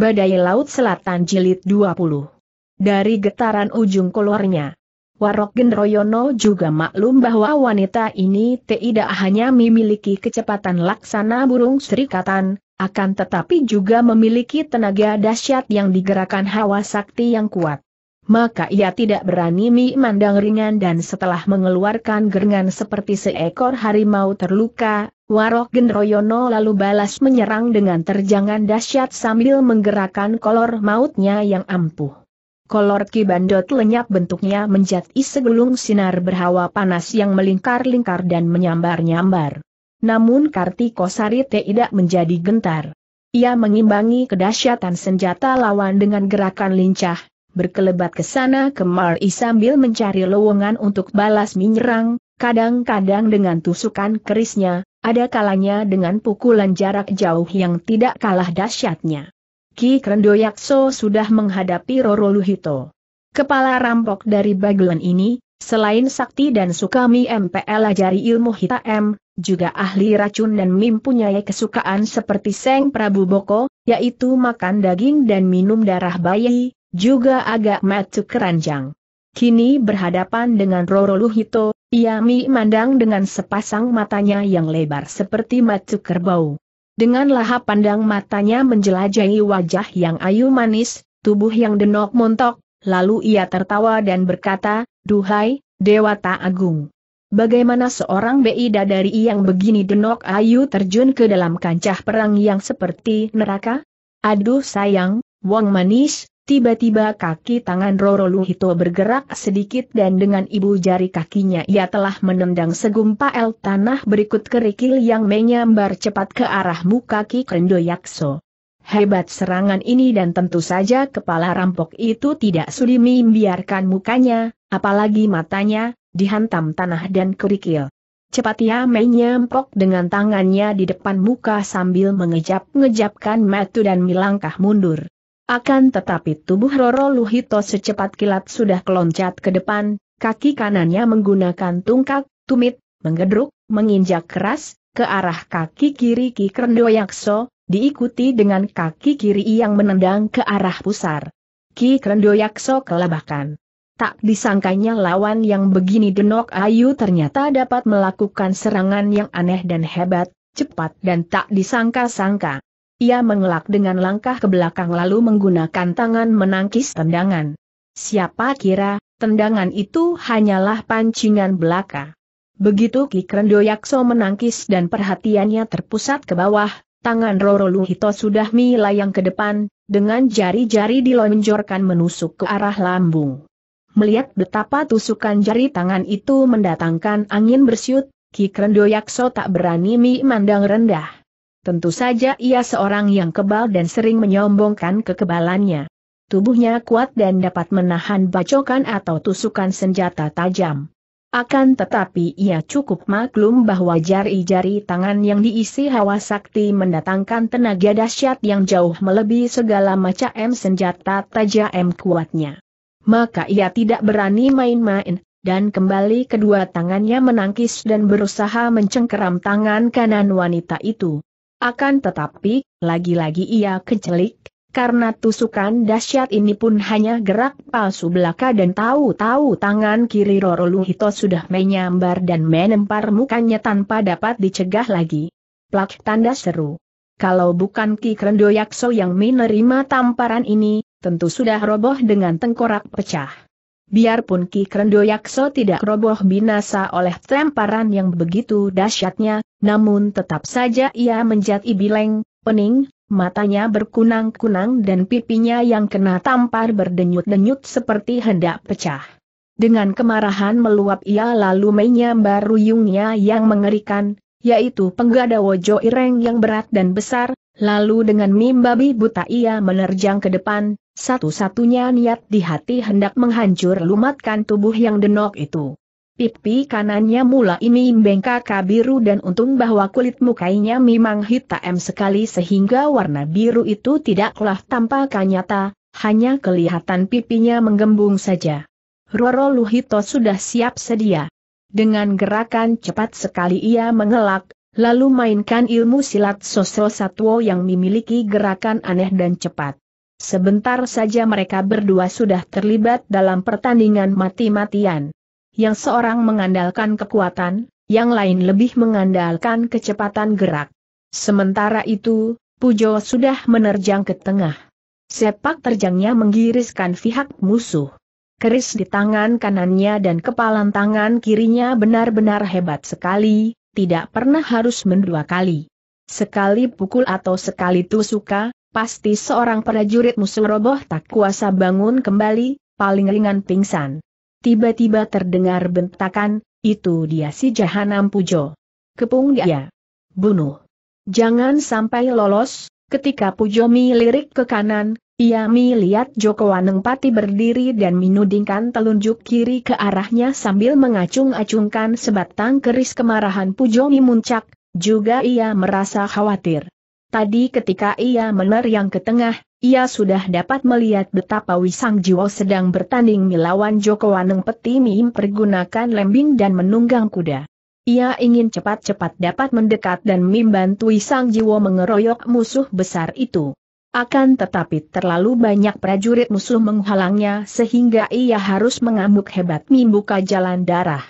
Badai Laut Selatan Jilid 20. Dari getaran ujung kolornya. Warok Genroyono juga maklum bahwa wanita ini tidak hanya memiliki kecepatan laksana burung serikatan, akan tetapi juga memiliki tenaga dahsyat yang digerakkan hawa sakti yang kuat. Maka ia tidak berani memandang ringan dan setelah mengeluarkan gerengan seperti seekor harimau terluka, Warok Genroyono lalu balas menyerang dengan terjangan dahsyat sambil menggerakkan kolor mautnya yang ampuh. Kolor kibandot lenyap bentuknya menjadi segulung sinar berhawa panas yang melingkar-lingkar dan menyambar-nyambar. Namun Kartiko Sari tidak menjadi gentar. Ia mengimbangi kedahsyatan senjata lawan dengan gerakan lincah, berkelebat ke sana kemari sambil mencari lowongan untuk balas menyerang, kadang-kadang dengan tusukan kerisnya, ada kalanya dengan pukulan jarak jauh yang tidak kalah dahsyatnya. Ki Krendoyakso sudah menghadapi Roro Luhito. Kepala rampok dari Bagelan ini, selain sakti dan sukami MPL ajari ilmu hitam, juga ahli racun dan mempunyai kesukaan seperti Seng Prabu Boko, yaitu makan daging dan minum darah bayi, juga agak matuk keranjang. Kini berhadapan dengan Roro Luhito, Iami mandang dengan sepasang matanya yang lebar seperti matu kerbau. Dengan lahap pandang matanya menjelajahi wajah yang ayu manis, tubuh yang denok montok, lalu ia tertawa dan berkata, Duhai, Dewata Agung. Bagaimana seorang beida dari yang begini denok ayu terjun ke dalam kancah perang yang seperti neraka? Aduh sayang, Wong manis, Tiba-tiba kaki tangan Roro Luhito bergerak sedikit dan dengan ibu jari kakinya ia telah menendang segumpal tanah berikut kerikil yang menyambar cepat ke arah muka Ki Kendo Yakso. Hebat serangan ini dan tentu saja kepala rampok itu tidak sudi membiarkan mukanya, apalagi matanya, dihantam tanah dan kerikil. Cepat ia menyempok dengan tangannya di depan muka sambil mengejap-ngejapkan matu dan melangkah mundur. Akan tetapi tubuh Roro Luhito secepat kilat sudah keloncat ke depan, kaki kanannya menggunakan tungkak, tumit, menggedruk, menginjak keras, ke arah kaki kiri Ki Krendoyakso, diikuti dengan kaki kiri yang menendang ke arah pusar. Ki Krendoyakso kelabakan. Tak disangkanya lawan yang begini denok ayu ternyata dapat melakukan serangan yang aneh dan hebat, cepat dan tak disangka-sangka. Ia mengelak dengan langkah ke belakang lalu menggunakan tangan menangkis tendangan. Siapa kira, tendangan itu hanyalah pancingan belaka. Begitu Ki Krendoyakso menangkis dan perhatiannya terpusat ke bawah, tangan Roro Luhito sudah melayang ke depan, dengan jari-jari dilonjorkan menusuk ke arah lambung. Melihat betapa tusukan jari tangan itu mendatangkan angin bersiut, Ki Krendoyakso tak berani memandang rendah. Tentu saja ia seorang yang kebal dan sering menyombongkan kekebalannya. Tubuhnya kuat dan dapat menahan bacokan atau tusukan senjata tajam. Akan tetapi ia cukup maklum bahwa jari-jari tangan yang diisi hawa sakti mendatangkan tenaga dahsyat yang jauh melebihi segala macam senjata tajam kuatnya. Maka ia tidak berani main-main, dan kembali kedua tangannya menangkis dan berusaha mencengkeram tangan kanan wanita itu. Akan tetapi, lagi-lagi ia kecelik, karena tusukan dahsyat ini pun hanya gerak palsu belaka dan tahu-tahu tangan kiri Roro Luhito sudah menyambar dan menempar mukanya tanpa dapat dicegah lagi. Plak tanda seru. Kalau bukan Ki Krendoyakso yang menerima tamparan ini, tentu sudah roboh dengan tengkorak pecah. Biarpun Ki Krendo Yakso tidak roboh binasa oleh temparan yang begitu dahsyatnya, namun tetap saja ia menjadi bileng, pening, matanya berkunang-kunang dan pipinya yang kena tampar berdenyut-denyut seperti hendak pecah. Dengan kemarahan meluap ia lalu menyambar ruyungnya yang mengerikan, yaitu penggada Wojo Ireng yang berat dan besar, lalu dengan mimbabi buta ia menerjang ke depan, satu-satunya niat di hati hendak menghancur lumatkan tubuh yang denok itu. Pipi kanannya mula ini bengkak biru dan untung bahwa kulit mukainya memang hitam sekali sehingga warna biru itu tidaklah tampak nyata, hanya kelihatan pipinya menggembung saja. Roro Luhito sudah siap sedia. Dengan gerakan cepat sekali ia mengelak, lalu mainkan ilmu silat Sosro Satwo yang memiliki gerakan aneh dan cepat. Sebentar saja mereka berdua sudah terlibat dalam pertandingan mati-matian. Yang seorang mengandalkan kekuatan, yang lain lebih mengandalkan kecepatan gerak. Sementara itu, Pujo sudah menerjang ke tengah. Sepak terjangnya menggiriskan pihak musuh keris di tangan kanannya dan kepalan tangan kirinya benar-benar hebat sekali, tidak pernah harus mendua kali. Sekali pukul atau sekali tusuka, pasti seorang prajurit musuh roboh tak kuasa bangun kembali, paling ringan pingsan. Tiba-tiba terdengar bentakan, itu dia si Jahanam Pujo. Kepung dia. Bunuh. Jangan sampai lolos, ketika Pujo melirik ke kanan, ia melihat Joko Waneng Pati berdiri dan menudingkan telunjuk kiri ke arahnya sambil mengacung-acungkan sebatang keris kemarahan Pujomi Muncak, juga ia merasa khawatir. Tadi ketika ia menerjang ke tengah, ia sudah dapat melihat betapa Wisang Jiwo sedang bertanding melawan Joko Waneng Peti Mim pergunakan lembing dan menunggang kuda. Ia ingin cepat-cepat dapat mendekat dan membantu Wisang Jiwo mengeroyok musuh besar itu. Akan tetapi terlalu banyak prajurit musuh menghalangnya sehingga ia harus mengamuk hebat membuka jalan darah.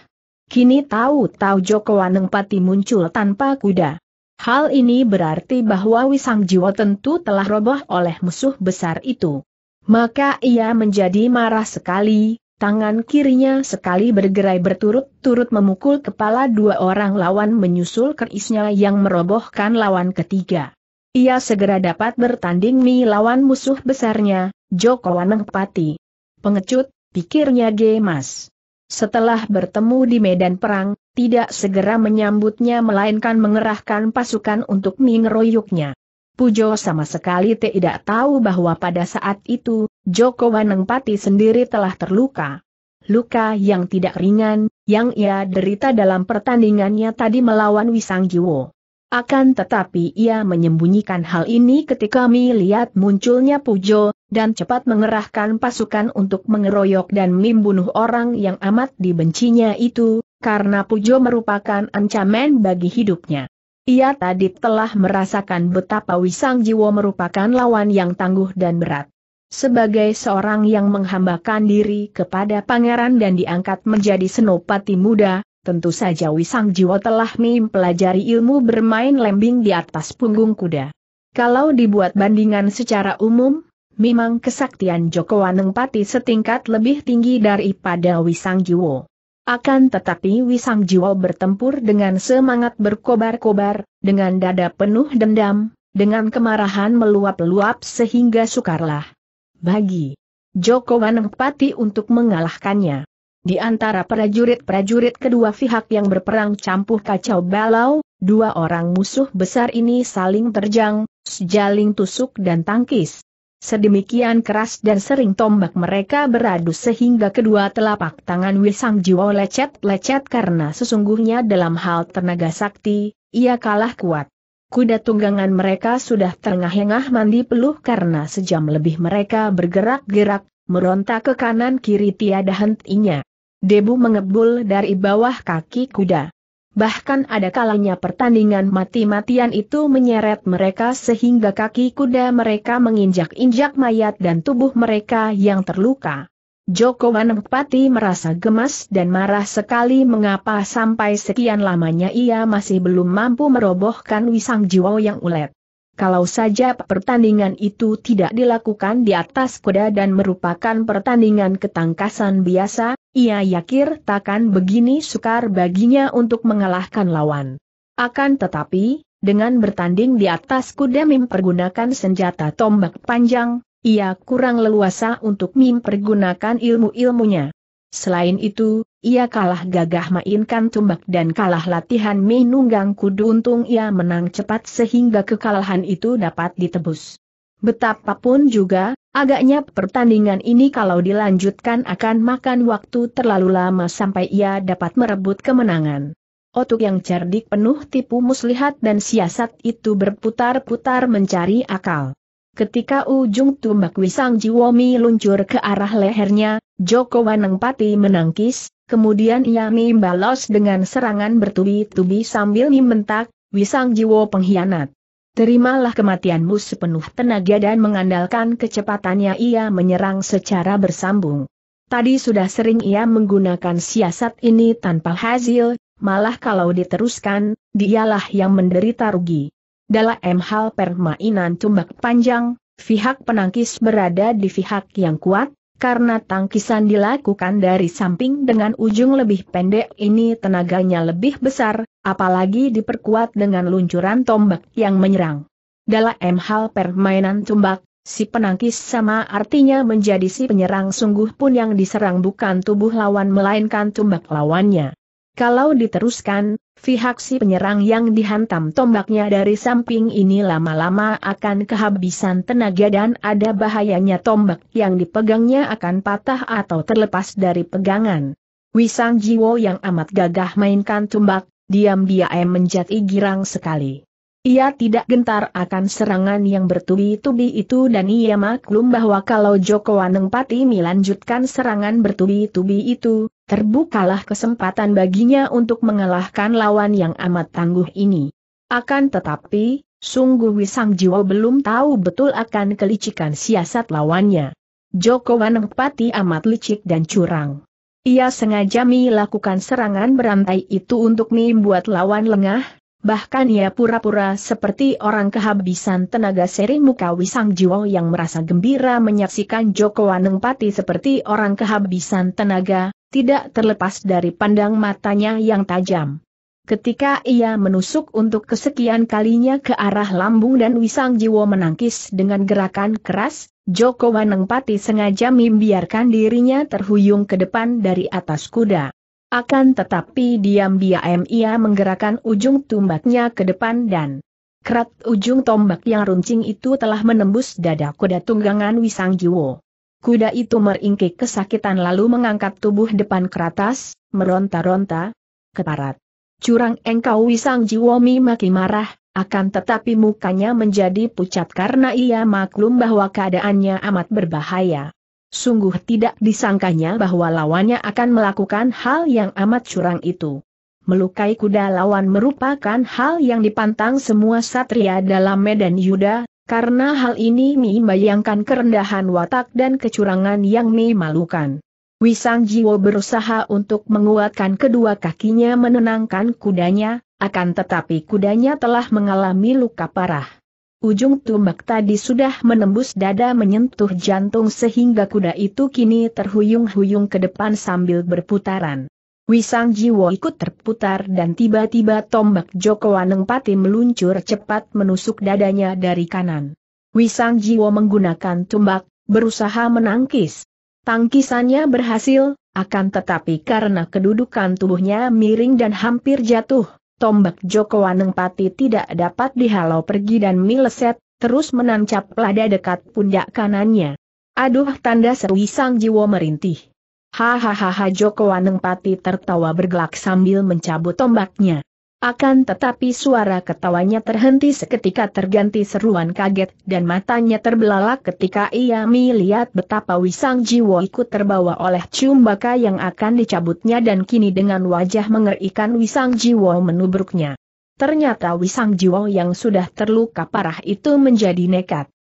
Kini tahu-tahu Joko Waneng Pati muncul tanpa kuda. Hal ini berarti bahwa Wisang Jiwo tentu telah roboh oleh musuh besar itu. Maka ia menjadi marah sekali, tangan kirinya sekali bergerai berturut-turut memukul kepala dua orang lawan menyusul kerisnya yang merobohkan lawan ketiga. Ia segera dapat bertanding melawan musuh besarnya, Joko Wanengpati. Pengecut, pikirnya Gemas. Setelah bertemu di medan perang, tidak segera menyambutnya melainkan mengerahkan pasukan untuk mengeroyoknya. Pujo sama sekali tidak tahu bahwa pada saat itu, Joko Wanengpati sendiri telah terluka. Luka yang tidak ringan, yang ia derita dalam pertandingannya tadi melawan Wisang Jiwo. Akan tetapi ia menyembunyikan hal ini ketika melihat munculnya Pujo, dan cepat mengerahkan pasukan untuk mengeroyok dan membunuh orang yang amat dibencinya itu, karena Pujo merupakan ancaman bagi hidupnya. Ia tadi telah merasakan betapa Wisang Jiwo merupakan lawan yang tangguh dan berat. Sebagai seorang yang menghambakan diri kepada pangeran dan diangkat menjadi senopati muda, Tentu saja Wisang Jiwo telah mempelajari ilmu bermain lembing di atas punggung kuda. Kalau dibuat bandingan secara umum, memang kesaktian Joko Waneng Pati setingkat lebih tinggi daripada Wisang Jiwo. Akan tetapi Wisang Jiwo bertempur dengan semangat berkobar-kobar, dengan dada penuh dendam, dengan kemarahan meluap-luap sehingga sukarlah bagi Joko Waneng Pati untuk mengalahkannya. Di antara prajurit-prajurit kedua pihak yang berperang campuh kacau balau, dua orang musuh besar ini saling terjang, sejaling tusuk dan tangkis. Sedemikian keras dan sering tombak mereka beradu sehingga kedua telapak tangan Wisang Jiwo lecet-lecet karena sesungguhnya dalam hal tenaga sakti, ia kalah kuat. Kuda tunggangan mereka sudah terengah-engah mandi peluh karena sejam lebih mereka bergerak-gerak, meronta ke kanan kiri tiada hentinya. Debu mengebul dari bawah kaki kuda. Bahkan ada kalanya pertandingan mati-matian itu menyeret mereka sehingga kaki kuda mereka menginjak-injak mayat dan tubuh mereka yang terluka. Joko Wanempati merasa gemas dan marah sekali mengapa sampai sekian lamanya ia masih belum mampu merobohkan Wisang jiwa yang ulet. Kalau saja pertandingan itu tidak dilakukan di atas kuda dan merupakan pertandingan ketangkasan biasa, ia yakin takkan begini sukar baginya untuk mengalahkan lawan. Akan tetapi, dengan bertanding di atas kuda mempergunakan senjata tombak panjang, ia kurang leluasa untuk mempergunakan ilmu-ilmunya. Selain itu, ia kalah gagah mainkan tombak dan kalah latihan menunggang kudu untung ia menang cepat sehingga kekalahan itu dapat ditebus. Betapapun juga, Agaknya pertandingan ini kalau dilanjutkan akan makan waktu terlalu lama sampai ia dapat merebut kemenangan. Otuk yang cerdik penuh tipu muslihat dan siasat itu berputar-putar mencari akal. Ketika ujung tumbak Wisang Jiwomi luncur ke arah lehernya, Joko Wanengpati menangkis, kemudian ia membalas dengan serangan bertubi-tubi sambil membentak, Wisang Jiwo pengkhianat. Terimalah kematianmu sepenuh tenaga dan mengandalkan kecepatannya ia menyerang secara bersambung. Tadi sudah sering ia menggunakan siasat ini tanpa hasil, malah kalau diteruskan, dialah yang menderita rugi. Dalam hal permainan tumbak panjang, pihak penangkis berada di pihak yang kuat, karena tangkisan dilakukan dari samping dengan ujung lebih pendek ini tenaganya lebih besar, apalagi diperkuat dengan luncuran tombak yang menyerang. Dalam hal permainan tombak, si penangkis sama artinya menjadi si penyerang sungguh pun yang diserang bukan tubuh lawan melainkan tombak lawannya. Kalau diteruskan, Pihak si penyerang yang dihantam tombaknya dari samping ini lama-lama akan kehabisan tenaga dan ada bahayanya tombak yang dipegangnya akan patah atau terlepas dari pegangan. Wisang Jiwo yang amat gagah mainkan tombak, diam-diam menjadi girang sekali. Ia tidak gentar akan serangan yang bertubi-tubi itu dan ia maklum bahwa kalau Joko Anengpati melanjutkan serangan bertubi-tubi itu, terbukalah kesempatan baginya untuk mengalahkan lawan yang amat tangguh ini. Akan tetapi, sungguh Wisang Jiwo belum tahu betul akan kelicikan siasat lawannya. Joko Wanengpati amat licik dan curang. Ia sengaja melakukan serangan berantai itu untuk membuat lawan lengah, bahkan ia pura-pura seperti orang kehabisan tenaga seri muka Wisang Jiwo yang merasa gembira menyaksikan Joko Wanengpati seperti orang kehabisan tenaga, tidak terlepas dari pandang matanya yang tajam. Ketika ia menusuk untuk kesekian kalinya ke arah lambung dan Wisang Jiwo menangkis dengan gerakan keras, Joko Wanengpati sengaja membiarkan dirinya terhuyung ke depan dari atas kuda. Akan tetapi diam-diam ia menggerakkan ujung tombaknya ke depan dan kerat ujung tombak yang runcing itu telah menembus dada kuda tunggangan Wisang Jiwo. Kuda itu meringkik kesakitan lalu mengangkat tubuh depan keratas, meronta-ronta, keparat. Curang engkau wisang jiwomi maki marah, akan tetapi mukanya menjadi pucat karena ia maklum bahwa keadaannya amat berbahaya. Sungguh tidak disangkanya bahwa lawannya akan melakukan hal yang amat curang itu. Melukai kuda lawan merupakan hal yang dipantang semua satria dalam medan yuda, karena hal ini Mi bayangkan kerendahan watak dan kecurangan yang Mi malukan. Wisang Jiwo berusaha untuk menguatkan kedua kakinya menenangkan kudanya, akan tetapi kudanya telah mengalami luka parah. Ujung tombak tadi sudah menembus dada menyentuh jantung sehingga kuda itu kini terhuyung-huyung ke depan sambil berputaran. Wisang Jiwo ikut terputar dan tiba-tiba tombak Joko Aneng Pati meluncur cepat menusuk dadanya dari kanan. Wisang Jiwo menggunakan tombak, berusaha menangkis. Tangkisannya berhasil, akan tetapi karena kedudukan tubuhnya miring dan hampir jatuh, tombak Joko Aneng Pati tidak dapat dihalau pergi dan meleset, terus menancap lada dekat pundak kanannya. Aduh tanda seru Wisang Jiwo merintih. Hahaha Joko Wanengpati tertawa bergelak sambil mencabut tombaknya. Akan tetapi suara ketawanya terhenti seketika terganti seruan kaget dan matanya terbelalak ketika ia melihat betapa Wisang Jiwo ikut terbawa oleh cium baka yang akan dicabutnya dan kini dengan wajah mengerikan Wisang Jiwo menubruknya. Ternyata Wisang Jiwo yang sudah terluka parah itu menjadi nekat.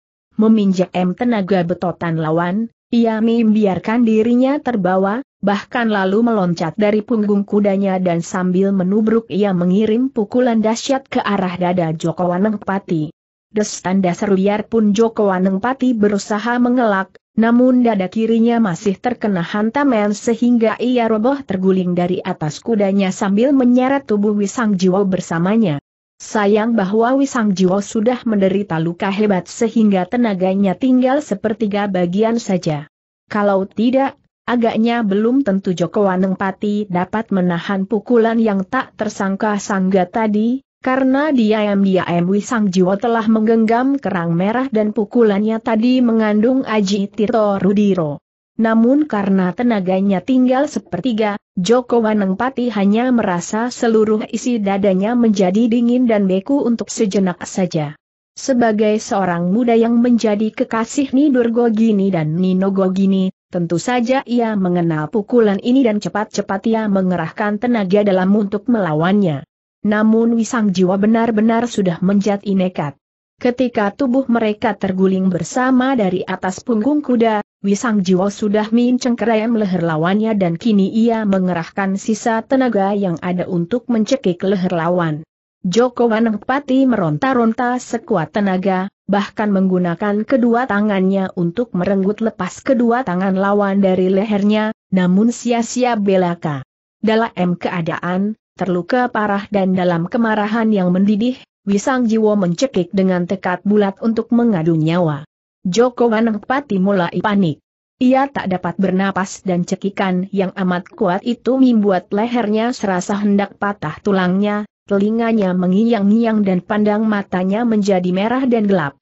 Meminjam tenaga betotan lawan, ia membiarkan dirinya terbawa, bahkan lalu meloncat dari punggung kudanya dan sambil menubruk ia mengirim pukulan dahsyat ke arah dada Joko Wanengpati. Des tanda seru pun Joko Wanengpati berusaha mengelak, namun dada kirinya masih terkena hantaman sehingga ia roboh terguling dari atas kudanya sambil menyeret tubuh Wisang Jiwo bersamanya. Sayang bahwa Wisang Jiwo sudah menderita luka hebat sehingga tenaganya tinggal sepertiga bagian saja. Kalau tidak, agaknya belum tentu Joko Waneng Pati dapat menahan pukulan yang tak tersangka sangga tadi, karena diam-diam Wisang Jiwo telah menggenggam kerang merah dan pukulannya tadi mengandung Aji Tirto Rudiro. Namun karena tenaganya tinggal sepertiga, Joko Wanengpati hanya merasa seluruh isi dadanya menjadi dingin dan beku untuk sejenak saja. Sebagai seorang muda yang menjadi kekasih Nidur Gogini dan Nino Gogini, tentu saja ia mengenal pukulan ini dan cepat-cepat ia mengerahkan tenaga dalam untuk melawannya. Namun Wisang Jiwa benar-benar sudah menjadi nekat. Ketika tubuh mereka terguling bersama dari atas punggung kuda, Wisang Jiwo sudah mencengkeram leher lawannya dan kini ia mengerahkan sisa tenaga yang ada untuk mencekik leher lawan. Joko Pati meronta-ronta sekuat tenaga, bahkan menggunakan kedua tangannya untuk merenggut lepas kedua tangan lawan dari lehernya, namun sia-sia belaka. Dalam keadaan, terluka parah dan dalam kemarahan yang mendidih, Wisang Jiwo mencekik dengan tekad bulat untuk mengadu nyawa. Joko Pati mulai panik. Ia tak dapat bernapas dan cekikan yang amat kuat itu membuat lehernya serasa hendak patah tulangnya, telinganya mengiang-ngiang dan pandang matanya menjadi merah dan gelap.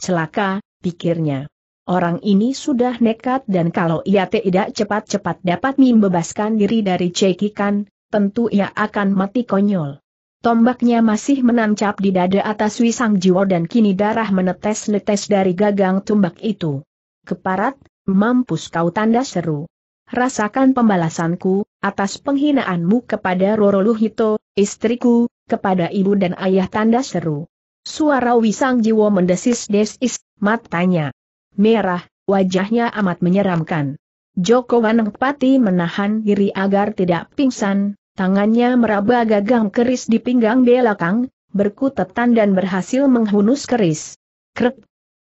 Celaka, pikirnya. Orang ini sudah nekat dan kalau ia tidak cepat-cepat dapat membebaskan diri dari cekikan, tentu ia akan mati konyol. Tombaknya masih menancap di dada atas Wisang Jiwo dan kini darah menetes-netes dari gagang tombak itu. Keparat, mampus kau tanda seru. Rasakan pembalasanku, atas penghinaanmu kepada Roroluhito, istriku, kepada ibu dan ayah tanda seru. Suara Wisang Jiwo mendesis-desis, matanya merah, wajahnya amat menyeramkan. Joko Wanengpati menahan diri agar tidak pingsan, Tangannya meraba gagang keris di pinggang belakang, berkutetan dan berhasil menghunus keris. Krek!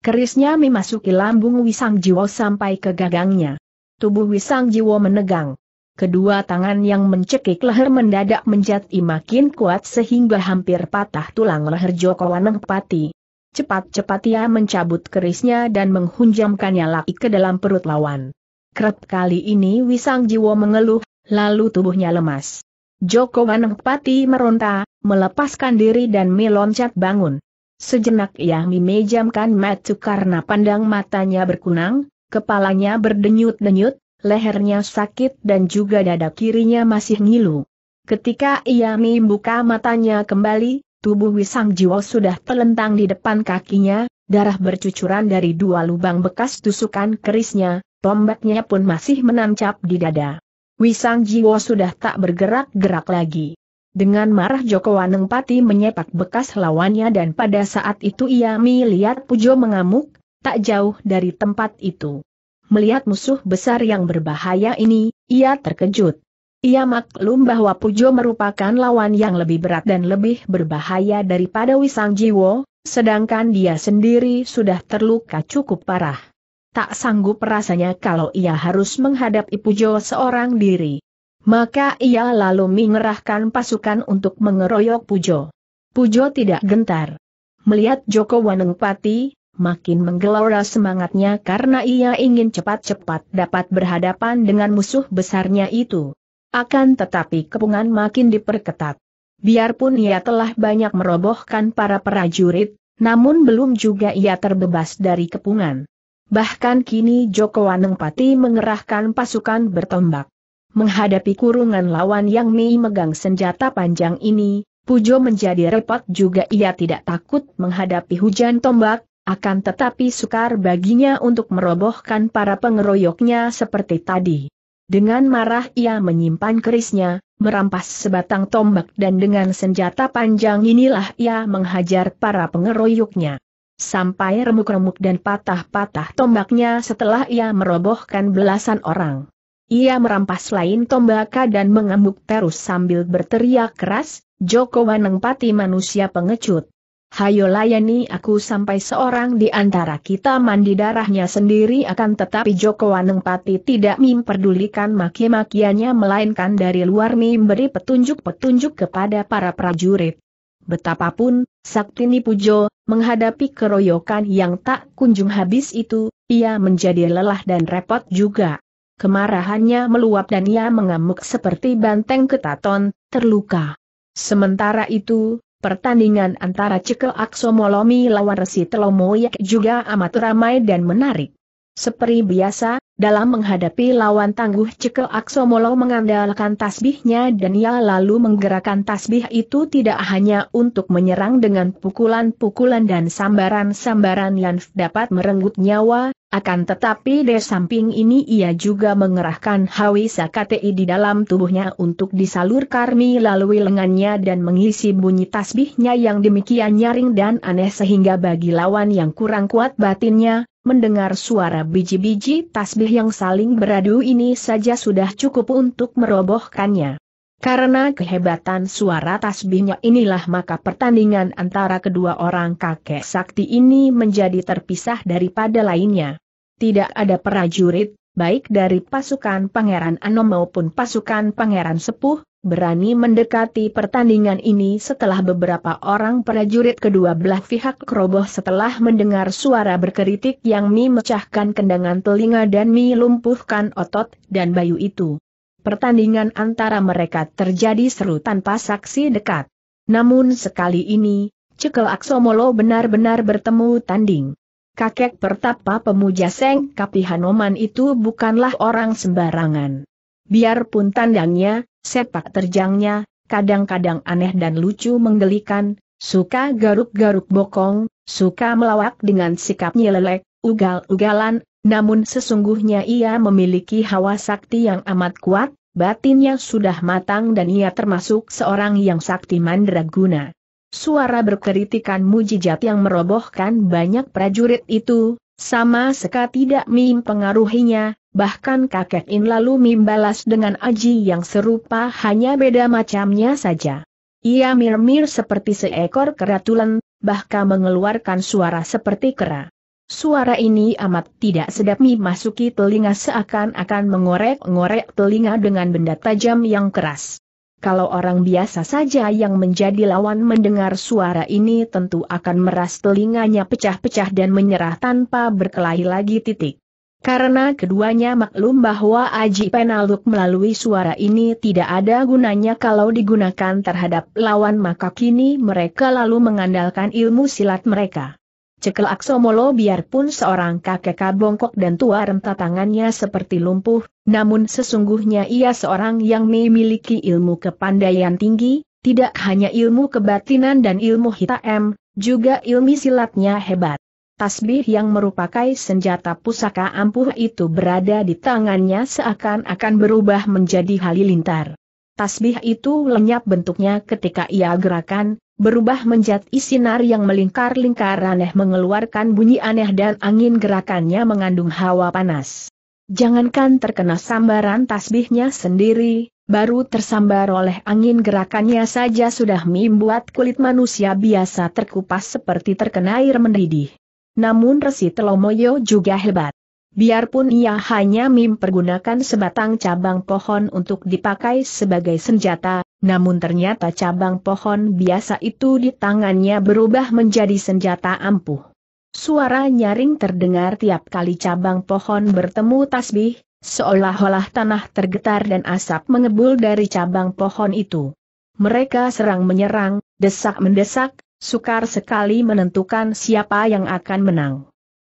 Kerisnya memasuki lambung Wisang Jiwo sampai ke gagangnya. Tubuh Wisang Jiwo menegang. Kedua tangan yang mencekik leher mendadak menjadi makin kuat sehingga hampir patah tulang leher Joko Waneng Pati. Cepat-cepat ia mencabut kerisnya dan menghunjamkannya lagi ke dalam perut lawan. Kerap kali ini Wisang Jiwo mengeluh, lalu tubuhnya lemas. Joko Wanempati meronta, melepaskan diri dan meloncat bangun. Sejenak ia memejamkan mata karena pandang matanya berkunang, kepalanya berdenyut-denyut, lehernya sakit dan juga dada kirinya masih ngilu. Ketika ia membuka matanya kembali, tubuh Wisang Jiwo sudah telentang di depan kakinya, darah bercucuran dari dua lubang bekas tusukan kerisnya, tombaknya pun masih menancap di dada. Wisang Jiwo sudah tak bergerak-gerak lagi. Dengan marah Joko Waneng Pati menyepak bekas lawannya dan pada saat itu ia melihat Pujo mengamuk, tak jauh dari tempat itu. Melihat musuh besar yang berbahaya ini, ia terkejut. Ia maklum bahwa Pujo merupakan lawan yang lebih berat dan lebih berbahaya daripada Wisang Jiwo, sedangkan dia sendiri sudah terluka cukup parah tak sanggup rasanya kalau ia harus menghadap Ipujo seorang diri. Maka ia lalu mengerahkan pasukan untuk mengeroyok Pujo. Pujo tidak gentar. Melihat Joko Wanengpati, makin menggelora semangatnya karena ia ingin cepat-cepat dapat berhadapan dengan musuh besarnya itu. Akan tetapi kepungan makin diperketat. Biarpun ia telah banyak merobohkan para prajurit, namun belum juga ia terbebas dari kepungan. Bahkan kini Joko Pati mengerahkan pasukan bertombak. Menghadapi kurungan lawan yang Mei megang senjata panjang ini, Pujo menjadi repot juga ia tidak takut menghadapi hujan tombak, akan tetapi sukar baginya untuk merobohkan para pengeroyoknya seperti tadi. Dengan marah ia menyimpan kerisnya, merampas sebatang tombak dan dengan senjata panjang inilah ia menghajar para pengeroyoknya sampai remuk-remuk dan patah-patah tombaknya setelah ia merobohkan belasan orang. Ia merampas lain tombaka dan mengamuk terus sambil berteriak keras, Joko Waneng Pati manusia pengecut. Hayo layani aku sampai seorang di antara kita mandi darahnya sendiri akan tetapi Joko Waneng Pati tidak memperdulikan maki-makiannya melainkan dari luar memberi petunjuk-petunjuk kepada para prajurit. Betapapun, Saktini Pujo, menghadapi keroyokan yang tak kunjung habis itu, ia menjadi lelah dan repot juga. Kemarahannya meluap dan ia mengamuk seperti banteng ketaton, terluka. Sementara itu, pertandingan antara Cekel Aksomolomi lawan Resi Telomoyak juga amat ramai dan menarik. Seperti biasa, dalam menghadapi lawan tangguh Cekel Aksomolo mengandalkan tasbihnya dan ia lalu menggerakkan tasbih itu tidak hanya untuk menyerang dengan pukulan-pukulan dan sambaran-sambaran yang dapat merenggut nyawa, akan tetapi di samping ini ia juga mengerahkan Hawi sakati di dalam tubuhnya untuk disalur karmi lalui lengannya dan mengisi bunyi tasbihnya yang demikian nyaring dan aneh sehingga bagi lawan yang kurang kuat batinnya, Mendengar suara biji-biji tasbih yang saling beradu ini saja sudah cukup untuk merobohkannya. Karena kehebatan suara tasbihnya inilah maka pertandingan antara kedua orang kakek sakti ini menjadi terpisah daripada lainnya. Tidak ada prajurit, baik dari pasukan Pangeran Anom maupun pasukan Pangeran Sepuh, berani mendekati pertandingan ini setelah beberapa orang prajurit kedua belah pihak keroboh setelah mendengar suara berkeritik yang memecahkan mecahkan kendangan telinga dan melumpuhkan otot dan bayu itu. Pertandingan antara mereka terjadi seru tanpa saksi dekat. Namun sekali ini, Cekel Aksomolo benar-benar bertemu tanding. Kakek pertapa pemuja Seng Kapihanoman itu bukanlah orang sembarangan. Biarpun tandangnya, Sepak terjangnya, kadang-kadang aneh dan lucu menggelikan, suka garuk-garuk bokong, suka melawak dengan sikapnya lelek, ugal-ugalan, namun sesungguhnya ia memiliki hawa sakti yang amat kuat, batinnya sudah matang dan ia termasuk seorang yang sakti mandraguna. Suara berkeritikan mujijat yang merobohkan banyak prajurit itu, sama sekali tidak mempengaruhinya bahkan kakek In lalu membalas dengan aji yang serupa hanya beda macamnya saja. Ia mir mir seperti seekor keratulan, bahkan mengeluarkan suara seperti kera. Suara ini amat tidak sedap memasuki telinga seakan-akan mengorek-ngorek telinga dengan benda tajam yang keras. Kalau orang biasa saja yang menjadi lawan mendengar suara ini tentu akan meras telinganya pecah-pecah dan menyerah tanpa berkelahi lagi titik. Karena keduanya maklum bahwa Aji Penaluk melalui suara ini tidak ada gunanya kalau digunakan terhadap lawan maka kini mereka lalu mengandalkan ilmu silat mereka. Cekel Aksomolo biarpun seorang kakek bongkok dan tua renta tangannya seperti lumpuh, namun sesungguhnya ia seorang yang memiliki ilmu kepandaian tinggi, tidak hanya ilmu kebatinan dan ilmu hitam, juga ilmu silatnya hebat. Tasbih yang merupakan senjata pusaka ampuh itu berada di tangannya seakan-akan berubah menjadi halilintar. Tasbih itu lenyap bentuknya ketika ia gerakan, berubah menjadi sinar yang melingkar-lingkar aneh mengeluarkan bunyi aneh dan angin gerakannya mengandung hawa panas. Jangankan terkena sambaran tasbihnya sendiri, baru tersambar oleh angin gerakannya saja sudah membuat kulit manusia biasa terkupas seperti terkena air mendidih. Namun Resi Telomoyo juga hebat. Biarpun ia hanya mempergunakan sebatang cabang pohon untuk dipakai sebagai senjata, namun ternyata cabang pohon biasa itu di tangannya berubah menjadi senjata ampuh. Suara nyaring terdengar tiap kali cabang pohon bertemu tasbih, seolah-olah tanah tergetar dan asap mengebul dari cabang pohon itu. Mereka serang menyerang, desak mendesak, sukar sekali menentukan siapa yang akan menang.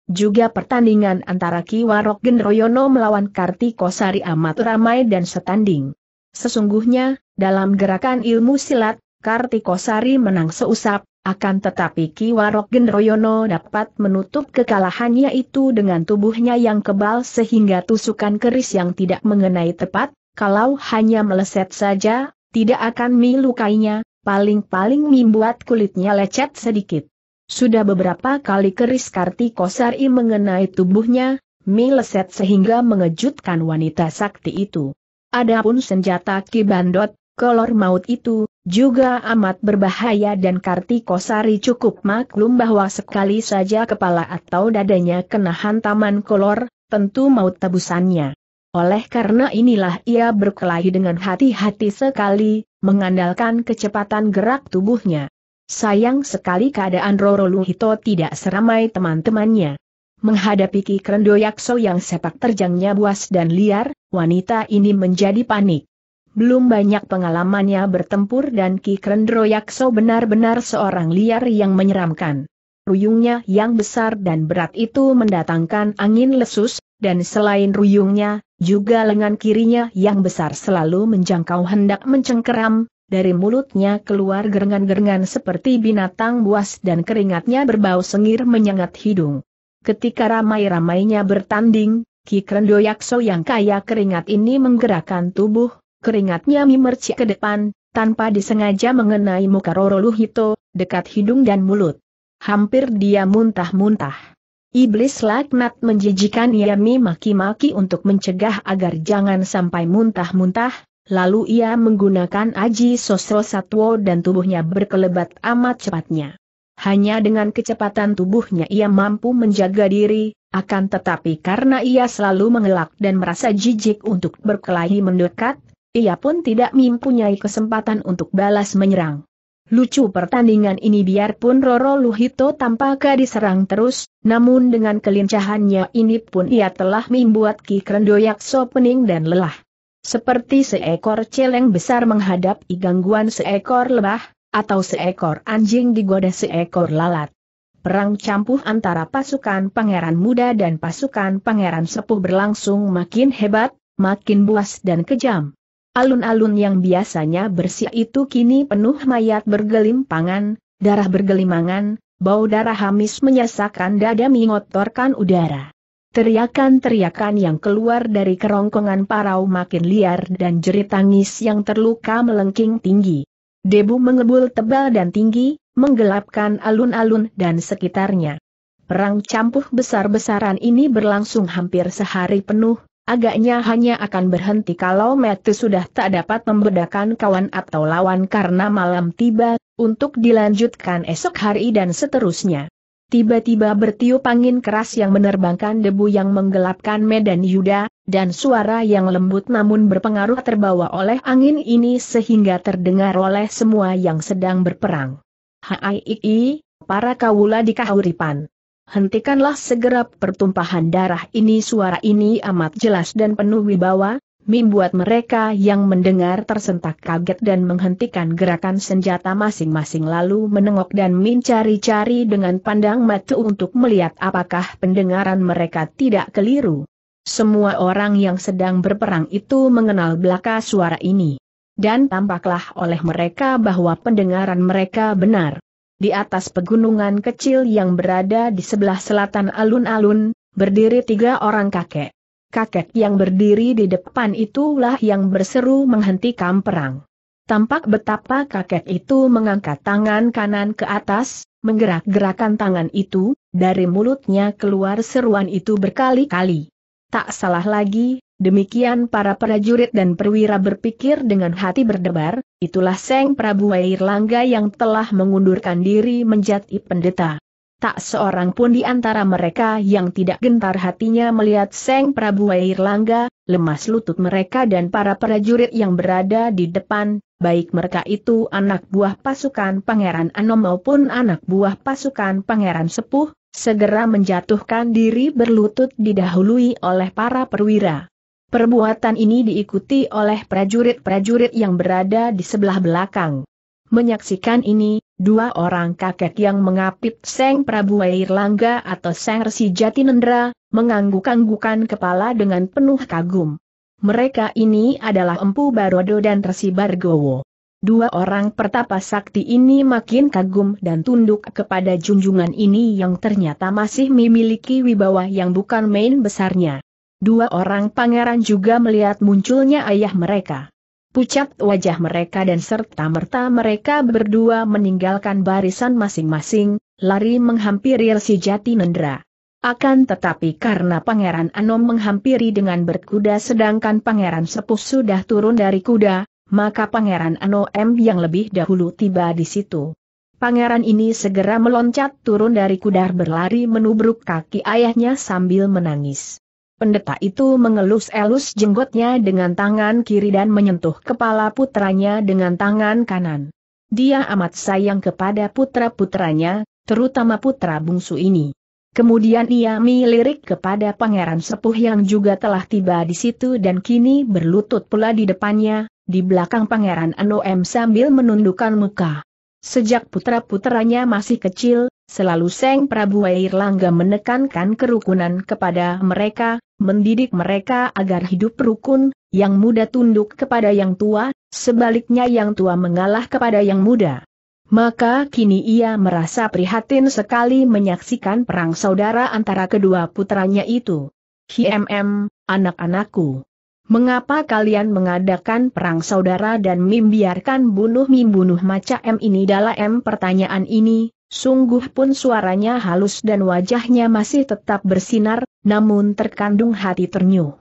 Juga pertandingan antara Kiwarok Gendroyono melawan Kartiko Sari amat ramai dan setanding. Sesungguhnya, dalam gerakan ilmu silat, Kartiko Sari menang seusap, akan tetapi Kiwarok Gendroyono dapat menutup kekalahannya itu dengan tubuhnya yang kebal sehingga tusukan keris yang tidak mengenai tepat, kalau hanya meleset saja, tidak akan melukainya, paling-paling membuat kulitnya lecet sedikit. Sudah beberapa kali keris Karti Kosari mengenai tubuhnya, meleset sehingga mengejutkan wanita sakti itu. Adapun senjata Kibandot, kolor maut itu, juga amat berbahaya dan Karti Kosari cukup maklum bahwa sekali saja kepala atau dadanya kena hantaman kolor, tentu maut tebusannya. Oleh karena inilah ia berkelahi dengan hati-hati sekali, mengandalkan kecepatan gerak tubuhnya. Sayang sekali keadaan Roro Luhito tidak seramai teman-temannya. Menghadapi Ki Yakso yang sepak terjangnya buas dan liar, wanita ini menjadi panik. Belum banyak pengalamannya bertempur dan Ki Yakso benar-benar seorang liar yang menyeramkan. Ruyungnya yang besar dan berat itu mendatangkan angin lesus, dan selain ruyungnya, juga lengan kirinya yang besar selalu menjangkau hendak mencengkeram, dari mulutnya keluar gerengan-gerengan seperti binatang buas dan keringatnya berbau sengir menyengat hidung. Ketika ramai-ramainya bertanding, Ki Krendo yang kaya keringat ini menggerakkan tubuh, keringatnya memercik ke depan, tanpa disengaja mengenai muka Roro Luhito, dekat hidung dan mulut. Hampir dia muntah-muntah. Iblis laknat menjijikan ia maki-maki untuk mencegah agar jangan sampai muntah-muntah, lalu ia menggunakan aji sosro satwo dan tubuhnya berkelebat amat cepatnya. Hanya dengan kecepatan tubuhnya ia mampu menjaga diri, akan tetapi karena ia selalu mengelak dan merasa jijik untuk berkelahi mendekat, ia pun tidak mempunyai kesempatan untuk balas menyerang. Lucu pertandingan ini biarpun Roro Luhito tampak diserang terus, namun dengan kelincahannya ini pun ia telah membuat Ki Krendoyakso pening dan lelah. Seperti seekor celeng besar menghadapi gangguan seekor lebah, atau seekor anjing digoda seekor lalat. Perang campuh antara pasukan pangeran muda dan pasukan pangeran sepuh berlangsung makin hebat, makin buas dan kejam. Alun-alun yang biasanya bersih itu kini penuh mayat bergelimpangan, darah bergelimangan, bau darah hamis menyesakan dada mengotorkan udara. Teriakan-teriakan yang keluar dari kerongkongan parau makin liar dan jerit tangis yang terluka melengking tinggi. Debu mengebul tebal dan tinggi, menggelapkan alun-alun dan sekitarnya. Perang campuh besar-besaran ini berlangsung hampir sehari penuh, Agaknya hanya akan berhenti kalau Mete sudah tak dapat membedakan kawan atau lawan karena malam tiba, untuk dilanjutkan esok hari dan seterusnya. Tiba-tiba bertiup angin keras yang menerbangkan debu yang menggelapkan medan Yuda, dan suara yang lembut namun berpengaruh terbawa oleh angin ini sehingga terdengar oleh semua yang sedang berperang. Haiiki, para kawula di kahuripan hentikanlah segera pertumpahan darah ini suara ini amat jelas dan penuh wibawa, membuat mereka yang mendengar tersentak kaget dan menghentikan gerakan senjata masing-masing lalu menengok dan mencari-cari dengan pandang mata untuk melihat apakah pendengaran mereka tidak keliru. Semua orang yang sedang berperang itu mengenal belaka suara ini. Dan tampaklah oleh mereka bahwa pendengaran mereka benar. Di atas pegunungan kecil yang berada di sebelah selatan alun-alun, berdiri tiga orang kakek. Kakek yang berdiri di depan itulah yang berseru menghentikan perang. Tampak betapa kakek itu mengangkat tangan kanan ke atas, menggerak-gerakan tangan itu, dari mulutnya keluar seruan itu berkali-kali. Tak salah lagi, demikian para prajurit dan perwira berpikir dengan hati berdebar, Itulah Seng Prabu Wairlangga yang telah mengundurkan diri menjadi pendeta. Tak seorang pun di antara mereka yang tidak gentar hatinya melihat Seng Prabu Wairlangga, lemas lutut mereka dan para prajurit yang berada di depan, baik mereka itu anak buah pasukan Pangeran Anom maupun anak buah pasukan Pangeran Sepuh, segera menjatuhkan diri berlutut didahului oleh para perwira. Perbuatan ini diikuti oleh prajurit-prajurit yang berada di sebelah belakang. Menyaksikan ini, dua orang kakek yang mengapit Seng Prabu Wairlangga atau Seng Resi Jatinendra, mengangguk-anggukan kepala dengan penuh kagum. Mereka ini adalah Empu Barodo dan Resi Bargowo. Dua orang pertapa sakti ini makin kagum dan tunduk kepada junjungan ini yang ternyata masih memiliki wibawa yang bukan main besarnya. Dua orang pangeran juga melihat munculnya ayah mereka. Pucat wajah mereka dan serta-merta mereka berdua meninggalkan barisan masing-masing, lari menghampiri si jati nendra. Akan tetapi karena Pangeran Anom menghampiri dengan berkuda sedangkan Pangeran Sepuh sudah turun dari kuda, maka Pangeran Anom yang lebih dahulu tiba di situ. Pangeran ini segera meloncat turun dari kuda berlari menubruk kaki ayahnya sambil menangis. Pendeta itu mengelus-elus jenggotnya dengan tangan kiri dan menyentuh kepala putranya dengan tangan kanan. Dia amat sayang kepada putra-putranya, terutama putra bungsu ini. Kemudian ia melirik kepada pangeran sepuh yang juga telah tiba di situ dan kini berlutut pula di depannya, di belakang pangeran Anom sambil menundukkan muka. Sejak putra-putranya masih kecil, selalu Seng Prabu Langga menekankan kerukunan kepada mereka, mendidik mereka agar hidup rukun, yang muda tunduk kepada yang tua, sebaliknya yang tua mengalah kepada yang muda. Maka kini ia merasa prihatin sekali menyaksikan perang saudara antara kedua putranya itu. HMM, anak-anakku. Mengapa kalian mengadakan perang saudara dan membiarkan bunuh-membunuh maca M ini dalam pertanyaan ini, Sungguh pun suaranya halus dan wajahnya masih tetap bersinar, namun terkandung hati ternyuh.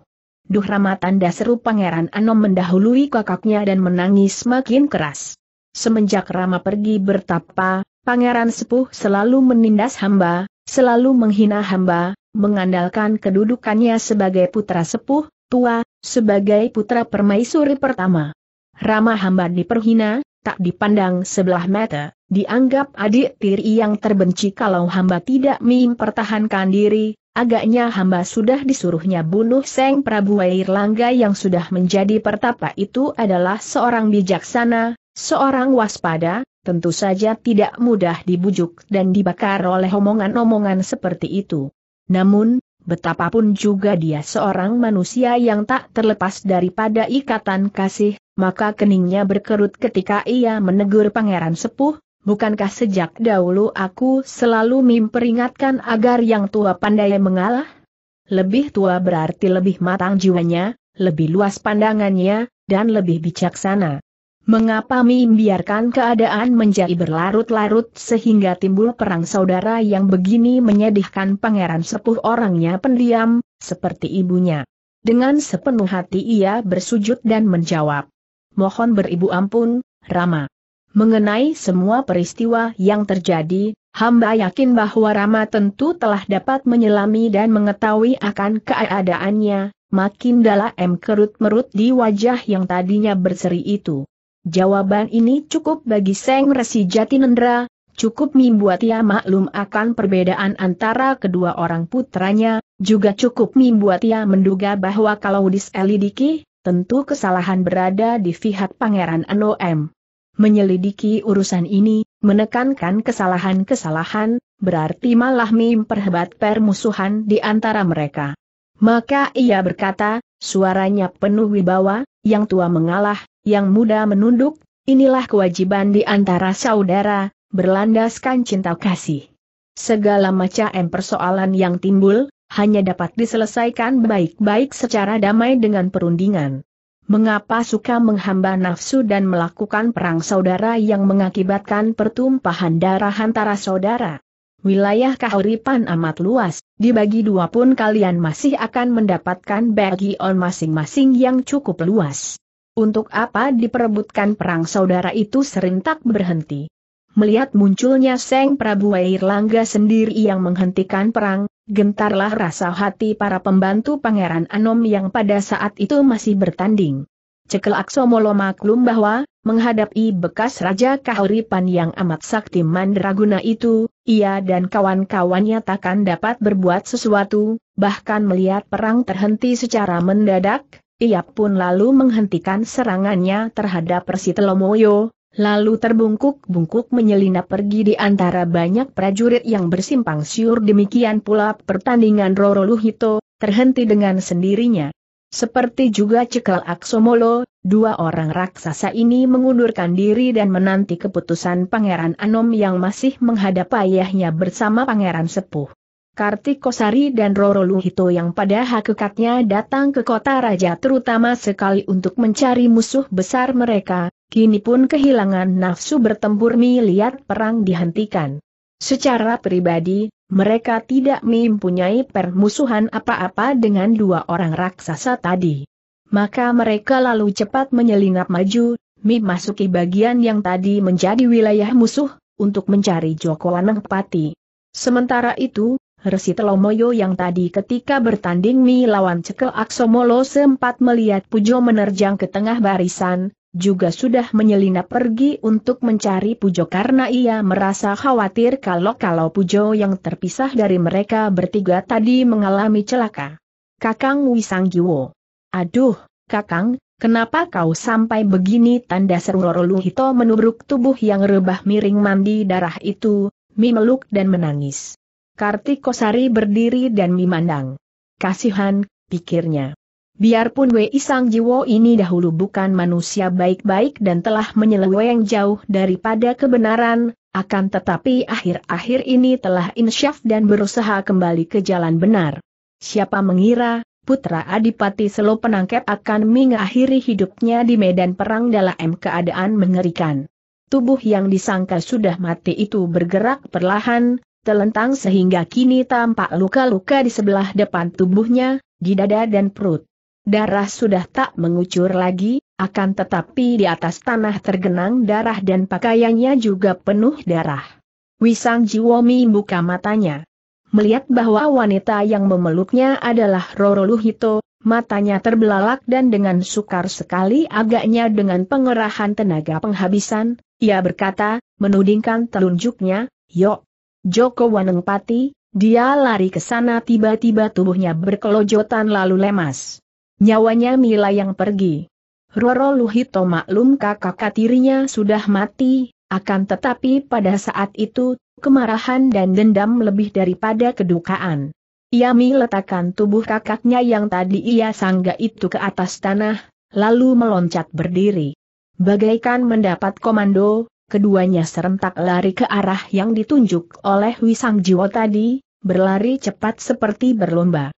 Duh ramatan seru Pangeran Anom mendahului kakaknya dan menangis makin keras. Semenjak Rama pergi bertapa, Pangeran Sepuh selalu menindas hamba, selalu menghina hamba, mengandalkan kedudukannya sebagai putra sepuh, tua, sebagai putra permaisuri pertama. Rama hamba diperhina, tak dipandang sebelah mata, dianggap adik tiri yang terbenci kalau hamba tidak mempertahankan diri, agaknya hamba sudah disuruhnya bunuh Seng Prabu Wairlangga yang sudah menjadi pertapa itu adalah seorang bijaksana, seorang waspada, tentu saja tidak mudah dibujuk dan dibakar oleh omongan-omongan seperti itu. Namun, betapapun juga dia seorang manusia yang tak terlepas daripada ikatan kasih, maka keningnya berkerut ketika ia menegur Pangeran Sepuh, Bukankah sejak dahulu aku selalu memperingatkan agar yang tua pandai mengalah? Lebih tua berarti lebih matang jiwanya, lebih luas pandangannya, dan lebih bijaksana. Mengapa mim biarkan keadaan menjadi berlarut-larut sehingga timbul perang saudara yang begini menyedihkan pangeran sepuh orangnya pendiam, seperti ibunya? Dengan sepenuh hati ia bersujud dan menjawab, mohon beribu ampun, Rama. Mengenai semua peristiwa yang terjadi, hamba yakin bahwa Rama tentu telah dapat menyelami dan mengetahui akan keadaannya, makin dalam dalaem kerut-merut di wajah yang tadinya berseri itu. Jawaban ini cukup bagi Seng Resi Jatinendra, cukup membuat ia maklum akan perbedaan antara kedua orang putranya, juga cukup membuat ia menduga bahwa kalau diselidiki, tentu kesalahan berada di pihak Pangeran NOM. Menyelidiki urusan ini, menekankan kesalahan-kesalahan, berarti malah memperhebat permusuhan di antara mereka. Maka ia berkata, suaranya penuh wibawa, yang tua mengalah, yang muda menunduk, inilah kewajiban di antara saudara, berlandaskan cinta kasih. Segala macam persoalan yang timbul, hanya dapat diselesaikan baik-baik secara damai dengan perundingan. Mengapa suka menghamba nafsu dan melakukan perang saudara yang mengakibatkan pertumpahan darah antara saudara? Wilayah kahuripan amat luas, dibagi dua pun kalian masih akan mendapatkan bagi on masing-masing yang cukup luas. Untuk apa diperebutkan perang saudara itu serentak berhenti? Melihat munculnya Seng Prabu Langga sendiri yang menghentikan perang, gentarlah rasa hati para pembantu Pangeran Anom yang pada saat itu masih bertanding. Cekel Aksomolo maklum bahwa, menghadapi bekas Raja Kahuripan yang amat sakti mandraguna itu, ia dan kawan-kawannya takkan dapat berbuat sesuatu, bahkan melihat perang terhenti secara mendadak, ia pun lalu menghentikan serangannya terhadap Persitelomoyo, Lalu terbungkuk-bungkuk menyelinap pergi di antara banyak prajurit yang bersimpang siur demikian pula pertandingan Roro Luhito, terhenti dengan sendirinya. Seperti juga Cekal Aksomolo, dua orang raksasa ini mengundurkan diri dan menanti keputusan Pangeran Anom yang masih menghadap ayahnya bersama Pangeran Sepuh. Kartikosari dan Roro Luhito yang pada hakikatnya datang ke kota raja terutama sekali untuk mencari musuh besar mereka, kini pun kehilangan nafsu bertempur miliar perang dihentikan. Secara pribadi, mereka tidak mempunyai permusuhan apa-apa dengan dua orang raksasa tadi. Maka mereka lalu cepat menyelinap maju, memasuki bagian yang tadi menjadi wilayah musuh, untuk mencari Joko Pati. Sementara itu, Resi Telomoyo yang tadi ketika bertanding Mi lawan Cekel Aksomolo sempat melihat Pujo menerjang ke tengah barisan, juga sudah menyelinap pergi untuk mencari Pujo karena ia merasa khawatir kalau-kalau Pujo yang terpisah dari mereka bertiga tadi mengalami celaka. Kakang Wisanggiwo. Aduh, Kakang, Kenapa kau sampai begini? Tanda seru Luhito menubruk tubuh yang rebah miring mandi darah itu, Mi meluk dan menangis. Kartikosari berdiri dan memandang. Kasihan, pikirnya. Biarpun Wei Sang Jiwo ini dahulu bukan manusia baik-baik dan telah menyeleweng jauh daripada kebenaran, akan tetapi akhir-akhir ini telah insyaf dan berusaha kembali ke jalan benar. Siapa mengira, putra Adipati Selo penangkep akan mengakhiri hidupnya di medan perang dalam keadaan mengerikan. Tubuh yang disangka sudah mati itu bergerak perlahan, telentang sehingga kini tampak luka-luka di sebelah depan tubuhnya, di dada dan perut. Darah sudah tak mengucur lagi, akan tetapi di atas tanah tergenang darah dan pakaiannya juga penuh darah. Wisang Jiwomi buka matanya. Melihat bahwa wanita yang memeluknya adalah Roro Luhito, matanya terbelalak dan dengan sukar sekali agaknya dengan pengerahan tenaga penghabisan, ia berkata, menudingkan telunjuknya, Yok, Joko Waneng Pati, dia lari ke sana tiba-tiba tubuhnya berkelojotan lalu lemas. Nyawanya Mila yang pergi. Roro Luhito maklum kakak tirinya sudah mati, akan tetapi pada saat itu, kemarahan dan dendam lebih daripada kedukaan. Ia meletakkan tubuh kakaknya yang tadi ia sangga itu ke atas tanah, lalu meloncat berdiri. Bagaikan mendapat komando, keduanya serentak lari ke arah yang ditunjuk oleh Wisang Jiwo tadi, berlari cepat seperti berlomba.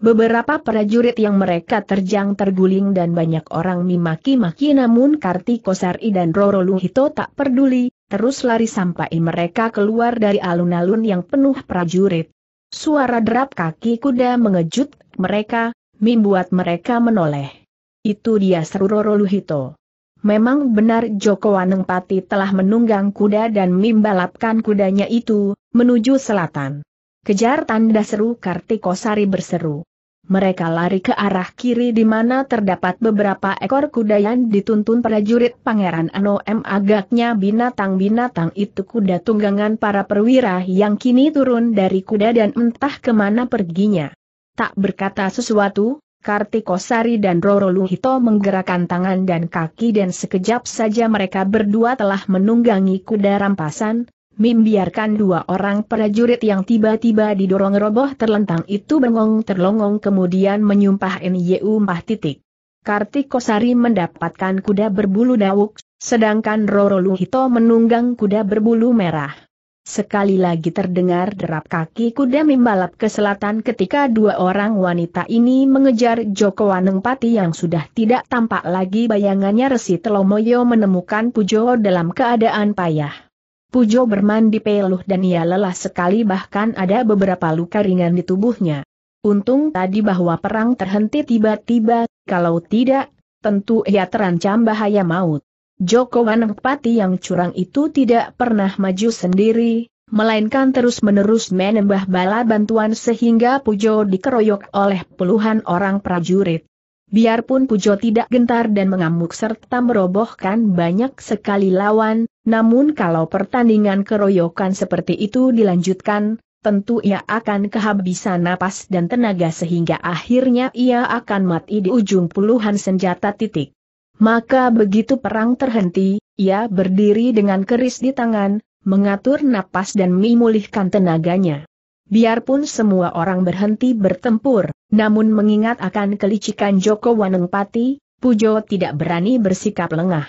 Beberapa prajurit yang mereka terjang terguling dan banyak orang mimaki maki namun Kartiko Sari dan Roro Luhito tak peduli, terus lari sampai mereka keluar dari alun-alun yang penuh prajurit. Suara derap kaki kuda mengejut mereka, membuat mereka menoleh. Itu dia seru Roro Luhito. Memang benar Joko Anengpati telah menunggang kuda dan membalapkan kudanya itu, menuju selatan. Kejar tanda seru Kartikosari berseru. Mereka lari ke arah kiri di mana terdapat beberapa ekor kuda yang dituntun prajurit Pangeran Ano M. Agaknya binatang-binatang itu kuda tunggangan para perwira yang kini turun dari kuda dan entah kemana perginya. Tak berkata sesuatu, Kartikosari dan Roro Luhito menggerakkan tangan dan kaki dan sekejap saja mereka berdua telah menunggangi kuda rampasan, membiarkan dua orang prajurit yang tiba-tiba didorong roboh terlentang itu bengong terlongong kemudian menyumpah NYU Mbah Titik. Kartikosari mendapatkan kuda berbulu dawuk, sedangkan Roro Luhito menunggang kuda berbulu merah. Sekali lagi terdengar derap kaki kuda membalap ke selatan ketika dua orang wanita ini mengejar Joko Wanengpati yang sudah tidak tampak lagi bayangannya Resi Telomoyo menemukan Pujo dalam keadaan payah. Pujo bermandi peluh dan ia lelah sekali bahkan ada beberapa luka ringan di tubuhnya. Untung tadi bahwa perang terhenti tiba-tiba, kalau tidak, tentu ia terancam bahaya maut. Joko Wanempati yang curang itu tidak pernah maju sendiri, melainkan terus-menerus menembah bala bantuan sehingga Pujo dikeroyok oleh puluhan orang prajurit. Biarpun Pujo tidak gentar dan mengamuk serta merobohkan banyak sekali lawan, namun kalau pertandingan keroyokan seperti itu dilanjutkan, tentu ia akan kehabisan napas dan tenaga sehingga akhirnya ia akan mati di ujung puluhan senjata titik. Maka begitu perang terhenti, ia berdiri dengan keris di tangan, mengatur napas dan memulihkan tenaganya. Biarpun semua orang berhenti bertempur, namun mengingat akan kelicikan Joko Wanengpati, Pujo tidak berani bersikap lengah.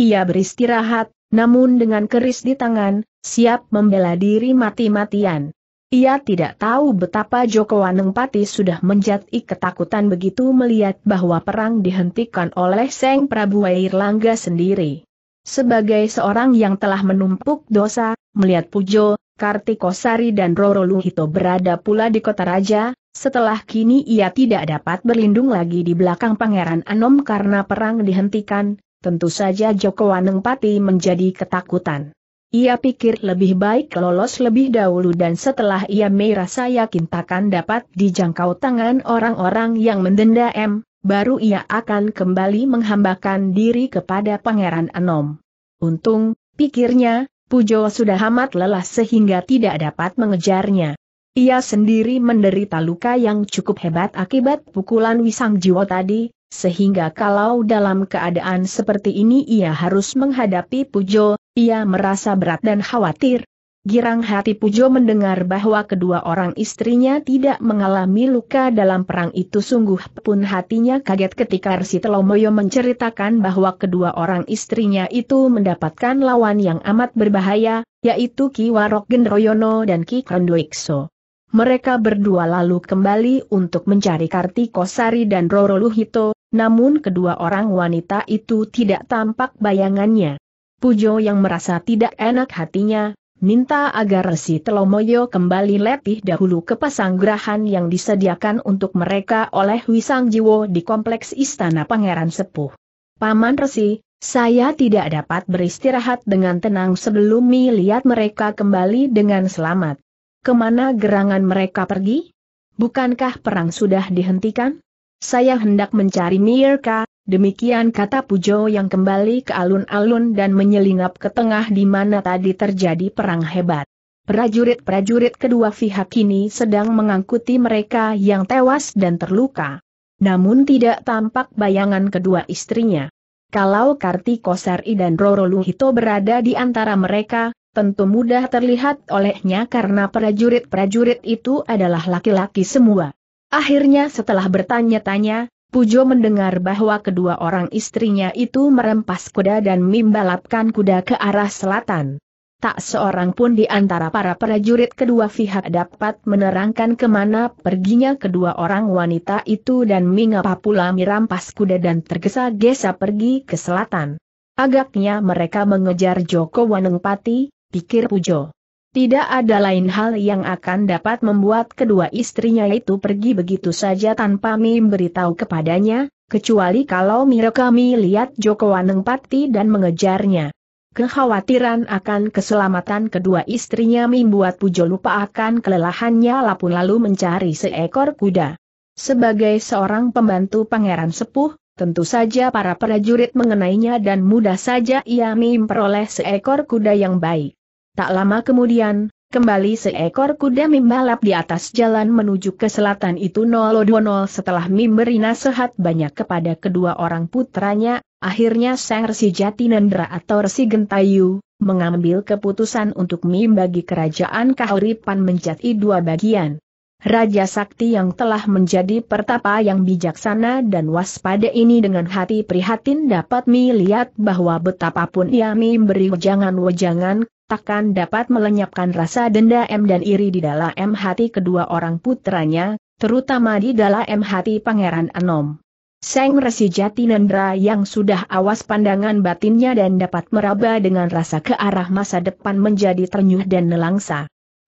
Ia beristirahat, namun dengan keris di tangan, siap membela diri mati-matian. Ia tidak tahu betapa Joko Anengpati sudah menjadi ketakutan begitu melihat bahwa perang dihentikan oleh Seng Prabu Airlangga sendiri. Sebagai seorang yang telah menumpuk dosa, melihat Pujo, Kartikosari dan Roro Luhito berada pula di kota raja, setelah kini ia tidak dapat berlindung lagi di belakang Pangeran Anom karena perang dihentikan, tentu saja Joko Anengpati menjadi ketakutan. Ia pikir lebih baik lolos lebih dahulu dan setelah ia merasa yakin takkan dapat dijangkau tangan orang-orang yang mendenda M, baru ia akan kembali menghambakan diri kepada Pangeran Anom. Untung, pikirnya, Pujo sudah amat lelah sehingga tidak dapat mengejarnya. Ia sendiri menderita luka yang cukup hebat akibat pukulan Wisang Jiwo tadi, sehingga kalau dalam keadaan seperti ini ia harus menghadapi Pujo, ia merasa berat dan khawatir. Girang hati Pujo mendengar bahwa kedua orang istrinya tidak mengalami luka dalam perang itu sungguh pun hatinya kaget ketika Resi Telomoyo menceritakan bahwa kedua orang istrinya itu mendapatkan lawan yang amat berbahaya, yaitu Ki Warok Gendroyono dan Ki Krondoikso. Mereka berdua lalu kembali untuk mencari Kartikosari dan Roro Luhito, namun kedua orang wanita itu tidak tampak bayangannya. Pujo yang merasa tidak enak hatinya, minta agar Resi Telomoyo kembali letih dahulu ke pasanggrahan yang disediakan untuk mereka oleh Wisang Jiwo di kompleks Istana Pangeran Sepuh. Paman Resi, saya tidak dapat beristirahat dengan tenang sebelum melihat mereka kembali dengan selamat. Kemana gerangan mereka pergi? Bukankah perang sudah dihentikan? Saya hendak mencari Mirka, Demikian kata Pujo yang kembali ke alun-alun dan menyelinap ke tengah di mana tadi terjadi perang hebat. Prajurit-prajurit kedua pihak ini sedang mengangkuti mereka yang tewas dan terluka. Namun tidak tampak bayangan kedua istrinya. Kalau Kartiko Sari dan Roro Luhito berada di antara mereka, tentu mudah terlihat olehnya karena prajurit-prajurit itu adalah laki-laki semua. Akhirnya setelah bertanya-tanya, Pujo mendengar bahwa kedua orang istrinya itu merempas kuda dan membalapkan kuda ke arah selatan. Tak seorang pun di antara para prajurit kedua pihak dapat menerangkan kemana perginya kedua orang wanita itu dan mengapa pula merampas kuda dan tergesa-gesa pergi ke selatan. Agaknya mereka mengejar Joko Wanengpati, pikir Pujo. Tidak ada lain hal yang akan dapat membuat kedua istrinya itu pergi begitu saja tanpa memberitahu kepadanya, kecuali kalau mereka melihat Joko Waneng Pati dan mengejarnya. Kekhawatiran akan keselamatan kedua istrinya membuat Pujo lupa akan kelelahannya lapun lalu mencari seekor kuda. Sebagai seorang pembantu pangeran sepuh, tentu saja para prajurit mengenainya dan mudah saja ia memperoleh seekor kuda yang baik. Tak lama kemudian, Kembali seekor kuda membalap di atas jalan menuju ke selatan itu 020 setelah memberi nasihat banyak kepada kedua orang putranya, akhirnya sang resi Jatinendra atau resi Gentayu, mengambil keputusan untuk membagi kerajaan Kahuripan menjadi dua bagian. Raja Sakti yang telah menjadi pertapa yang bijaksana dan waspada ini dengan hati prihatin dapat melihat bahwa betapapun ia memberi wejangan-wejangan takkan dapat melenyapkan rasa dendam dan iri di dalam hati kedua orang putranya, terutama di dalam hati Pangeran Anom. Seng Resi Nendra yang sudah awas pandangan batinnya dan dapat meraba dengan rasa ke arah masa depan menjadi ternyuh dan nelangsa.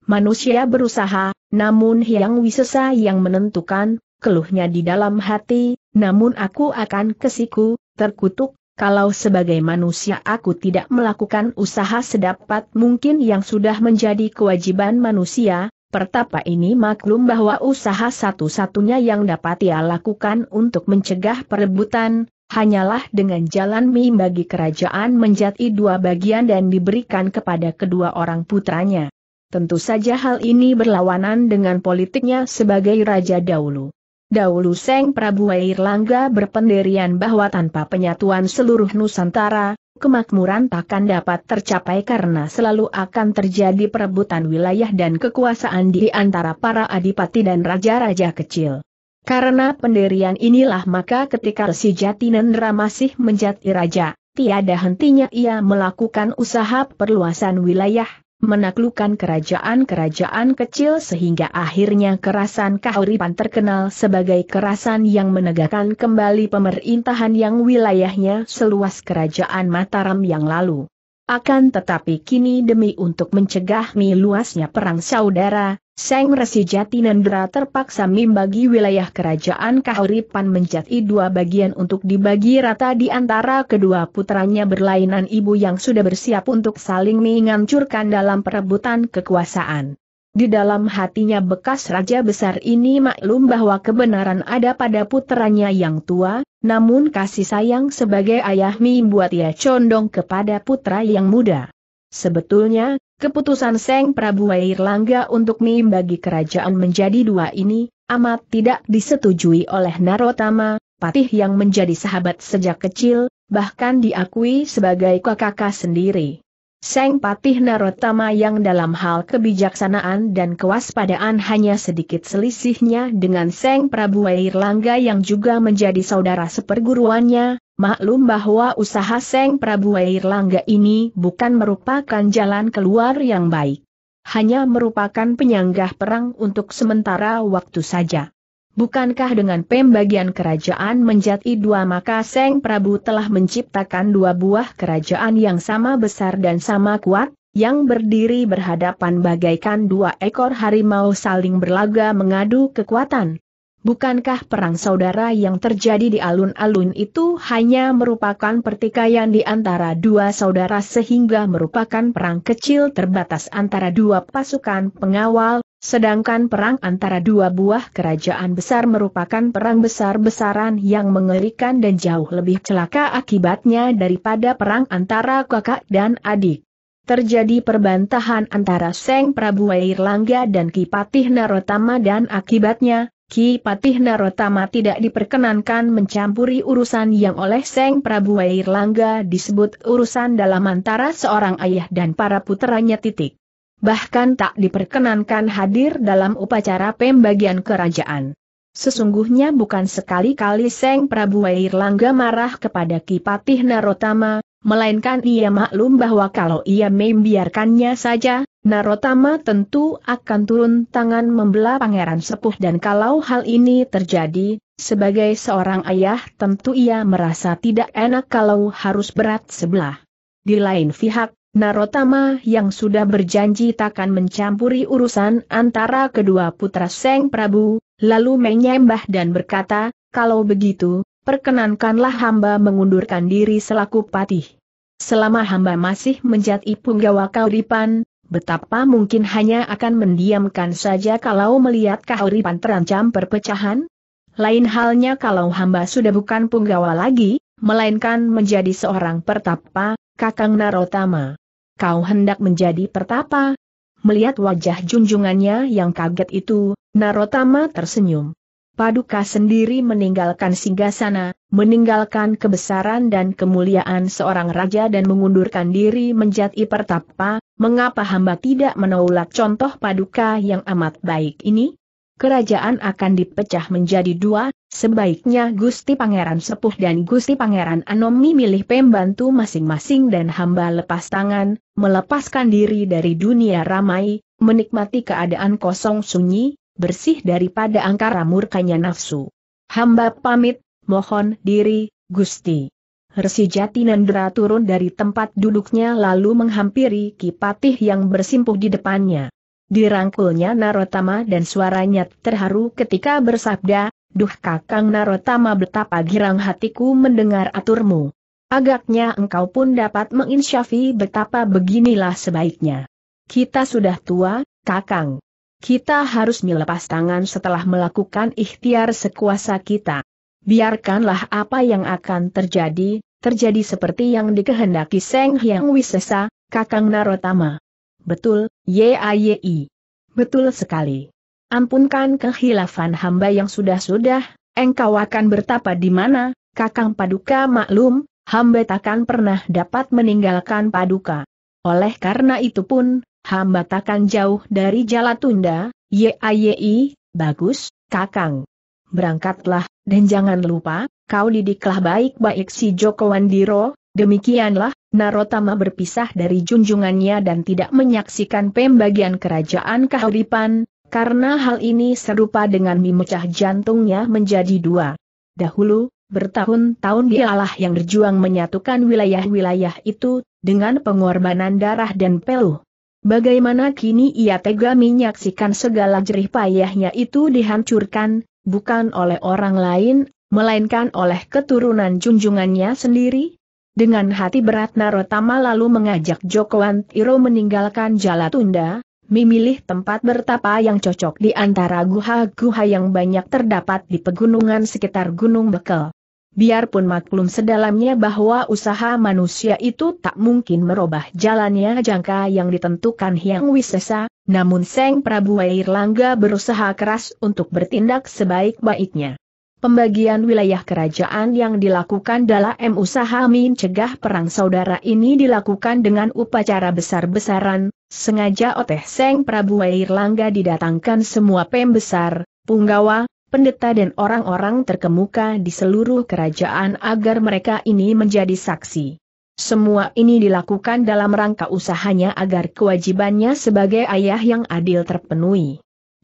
Manusia berusaha, namun Hyang Wisesa yang menentukan, keluhnya di dalam hati, namun aku akan kesiku, terkutuk, kalau sebagai manusia aku tidak melakukan usaha sedapat mungkin yang sudah menjadi kewajiban manusia, pertapa ini maklum bahwa usaha satu-satunya yang dapat ia lakukan untuk mencegah perebutan, hanyalah dengan jalan mie bagi kerajaan menjadi dua bagian dan diberikan kepada kedua orang putranya. Tentu saja hal ini berlawanan dengan politiknya sebagai Raja dahulu. Dahulu Seng Prabu Airlangga berpendirian bahwa tanpa penyatuan seluruh Nusantara, kemakmuran takkan dapat tercapai karena selalu akan terjadi perebutan wilayah dan kekuasaan di antara para adipati dan raja-raja kecil. Karena pendirian inilah maka ketika Resi Jatinendra masih menjadi raja, tiada hentinya ia melakukan usaha perluasan wilayah, menaklukkan kerajaan-kerajaan kecil sehingga akhirnya kerasan Kahuripan terkenal sebagai kerasan yang menegakkan kembali pemerintahan yang wilayahnya seluas kerajaan Mataram yang lalu. Akan tetapi kini demi untuk mencegah meluasnya perang saudara, Seng Resi Jatinendra terpaksa membagi wilayah kerajaan Kahuripan menjadi dua bagian untuk dibagi rata di antara kedua putranya berlainan ibu yang sudah bersiap untuk saling menghancurkan dalam perebutan kekuasaan. Di dalam hatinya bekas raja besar ini maklum bahwa kebenaran ada pada putranya yang tua, namun kasih sayang sebagai ayah membuat ia condong kepada putra yang muda. Sebetulnya, keputusan Seng Prabu Wairlangga untuk membagi kerajaan menjadi dua ini, amat tidak disetujui oleh Narotama, patih yang menjadi sahabat sejak kecil, bahkan diakui sebagai kakak sendiri. Seng Patih Narotama yang dalam hal kebijaksanaan dan kewaspadaan hanya sedikit selisihnya dengan Seng Prabu Airlangga yang juga menjadi saudara seperguruannya, maklum bahwa usaha Seng Prabu Airlangga ini bukan merupakan jalan keluar yang baik. Hanya merupakan penyanggah perang untuk sementara waktu saja. Bukankah dengan pembagian kerajaan menjadi dua maka Seng Prabu telah menciptakan dua buah kerajaan yang sama besar dan sama kuat, yang berdiri berhadapan bagaikan dua ekor harimau saling berlaga mengadu kekuatan? Bukankah perang saudara yang terjadi di alun-alun itu hanya merupakan pertikaian di antara dua saudara sehingga merupakan perang kecil terbatas antara dua pasukan pengawal, Sedangkan perang antara dua buah kerajaan besar merupakan perang besar-besaran yang mengerikan dan jauh lebih celaka akibatnya daripada perang antara kakak dan adik. Terjadi perbantahan antara Seng Prabu Wairlangga dan Ki Patih Narotama dan akibatnya, Ki Patih Narotama tidak diperkenankan mencampuri urusan yang oleh Seng Prabu Wairlangga disebut urusan dalam antara seorang ayah dan para putranya titik bahkan tak diperkenankan hadir dalam upacara pembagian kerajaan. Sesungguhnya bukan sekali-kali Seng Prabu Wairlangga marah kepada Kipatih Narotama, melainkan ia maklum bahwa kalau ia membiarkannya saja, Narotama tentu akan turun tangan membelah pangeran sepuh dan kalau hal ini terjadi, sebagai seorang ayah tentu ia merasa tidak enak kalau harus berat sebelah. Di lain pihak, Narotama yang sudah berjanji takkan mencampuri urusan antara kedua putra Seng Prabu, lalu menyembah dan berkata, kalau begitu, perkenankanlah hamba mengundurkan diri selaku patih. Selama hamba masih menjadi punggawa kauripan, betapa mungkin hanya akan mendiamkan saja kalau melihat kauripan terancam perpecahan? Lain halnya kalau hamba sudah bukan punggawa lagi, melainkan menjadi seorang pertapa, Kakang Narotama kau hendak menjadi pertapa? Melihat wajah junjungannya yang kaget itu, Narotama tersenyum. Paduka sendiri meninggalkan singgasana, meninggalkan kebesaran dan kemuliaan seorang raja dan mengundurkan diri menjadi pertapa, mengapa hamba tidak menolak contoh paduka yang amat baik ini? kerajaan akan dipecah menjadi dua, sebaiknya Gusti Pangeran Sepuh dan Gusti Pangeran Anom memilih pembantu masing-masing dan hamba lepas tangan, melepaskan diri dari dunia ramai, menikmati keadaan kosong sunyi, bersih daripada angkara murkanya nafsu. Hamba pamit, mohon diri, Gusti. Resi Jati Nandra turun dari tempat duduknya lalu menghampiri Kipatih yang bersimpuh di depannya. Dirangkulnya Narotama dan suaranya terharu ketika bersabda, Duh kakang Narotama betapa girang hatiku mendengar aturmu. Agaknya engkau pun dapat menginsyafi betapa beginilah sebaiknya. Kita sudah tua, kakang. Kita harus melepas tangan setelah melakukan ikhtiar sekuasa kita. Biarkanlah apa yang akan terjadi, terjadi seperti yang dikehendaki Seng Hyang Wisesa, kakang Narotama. Betul, YAYI. Betul sekali. Ampunkan kehilafan hamba yang sudah-sudah, engkau akan bertapa di mana, kakang paduka maklum, hamba takkan pernah dapat meninggalkan paduka. Oleh karena itu pun, hamba takkan jauh dari jala tunda, YAYI, bagus, kakang. Berangkatlah, dan jangan lupa, kau didiklah baik-baik si Joko Wandiro, demikianlah, Narotama berpisah dari junjungannya dan tidak menyaksikan pembagian kerajaan kahuripan, karena hal ini serupa dengan memecah jantungnya menjadi dua. Dahulu, bertahun-tahun dialah yang berjuang menyatukan wilayah-wilayah itu, dengan pengorbanan darah dan peluh. Bagaimana kini ia tega menyaksikan segala jerih payahnya itu dihancurkan, bukan oleh orang lain, melainkan oleh keturunan junjungannya sendiri? Dengan hati berat Narotama lalu mengajak Joko Antiro meninggalkan tunda, memilih tempat bertapa yang cocok di antara guha-guha yang banyak terdapat di pegunungan sekitar Gunung Bekel. Biarpun maklum sedalamnya bahwa usaha manusia itu tak mungkin merubah jalannya jangka yang ditentukan Hyang Wisesa, namun Seng Prabu Airlangga berusaha keras untuk bertindak sebaik-baiknya. Pembagian wilayah kerajaan yang dilakukan dalam usaha mencegah perang saudara ini dilakukan dengan upacara besar-besaran, sengaja oteh Seng Prabu Wairlangga didatangkan semua pembesar, punggawa, pendeta dan orang-orang terkemuka di seluruh kerajaan agar mereka ini menjadi saksi. Semua ini dilakukan dalam rangka usahanya agar kewajibannya sebagai ayah yang adil terpenuhi.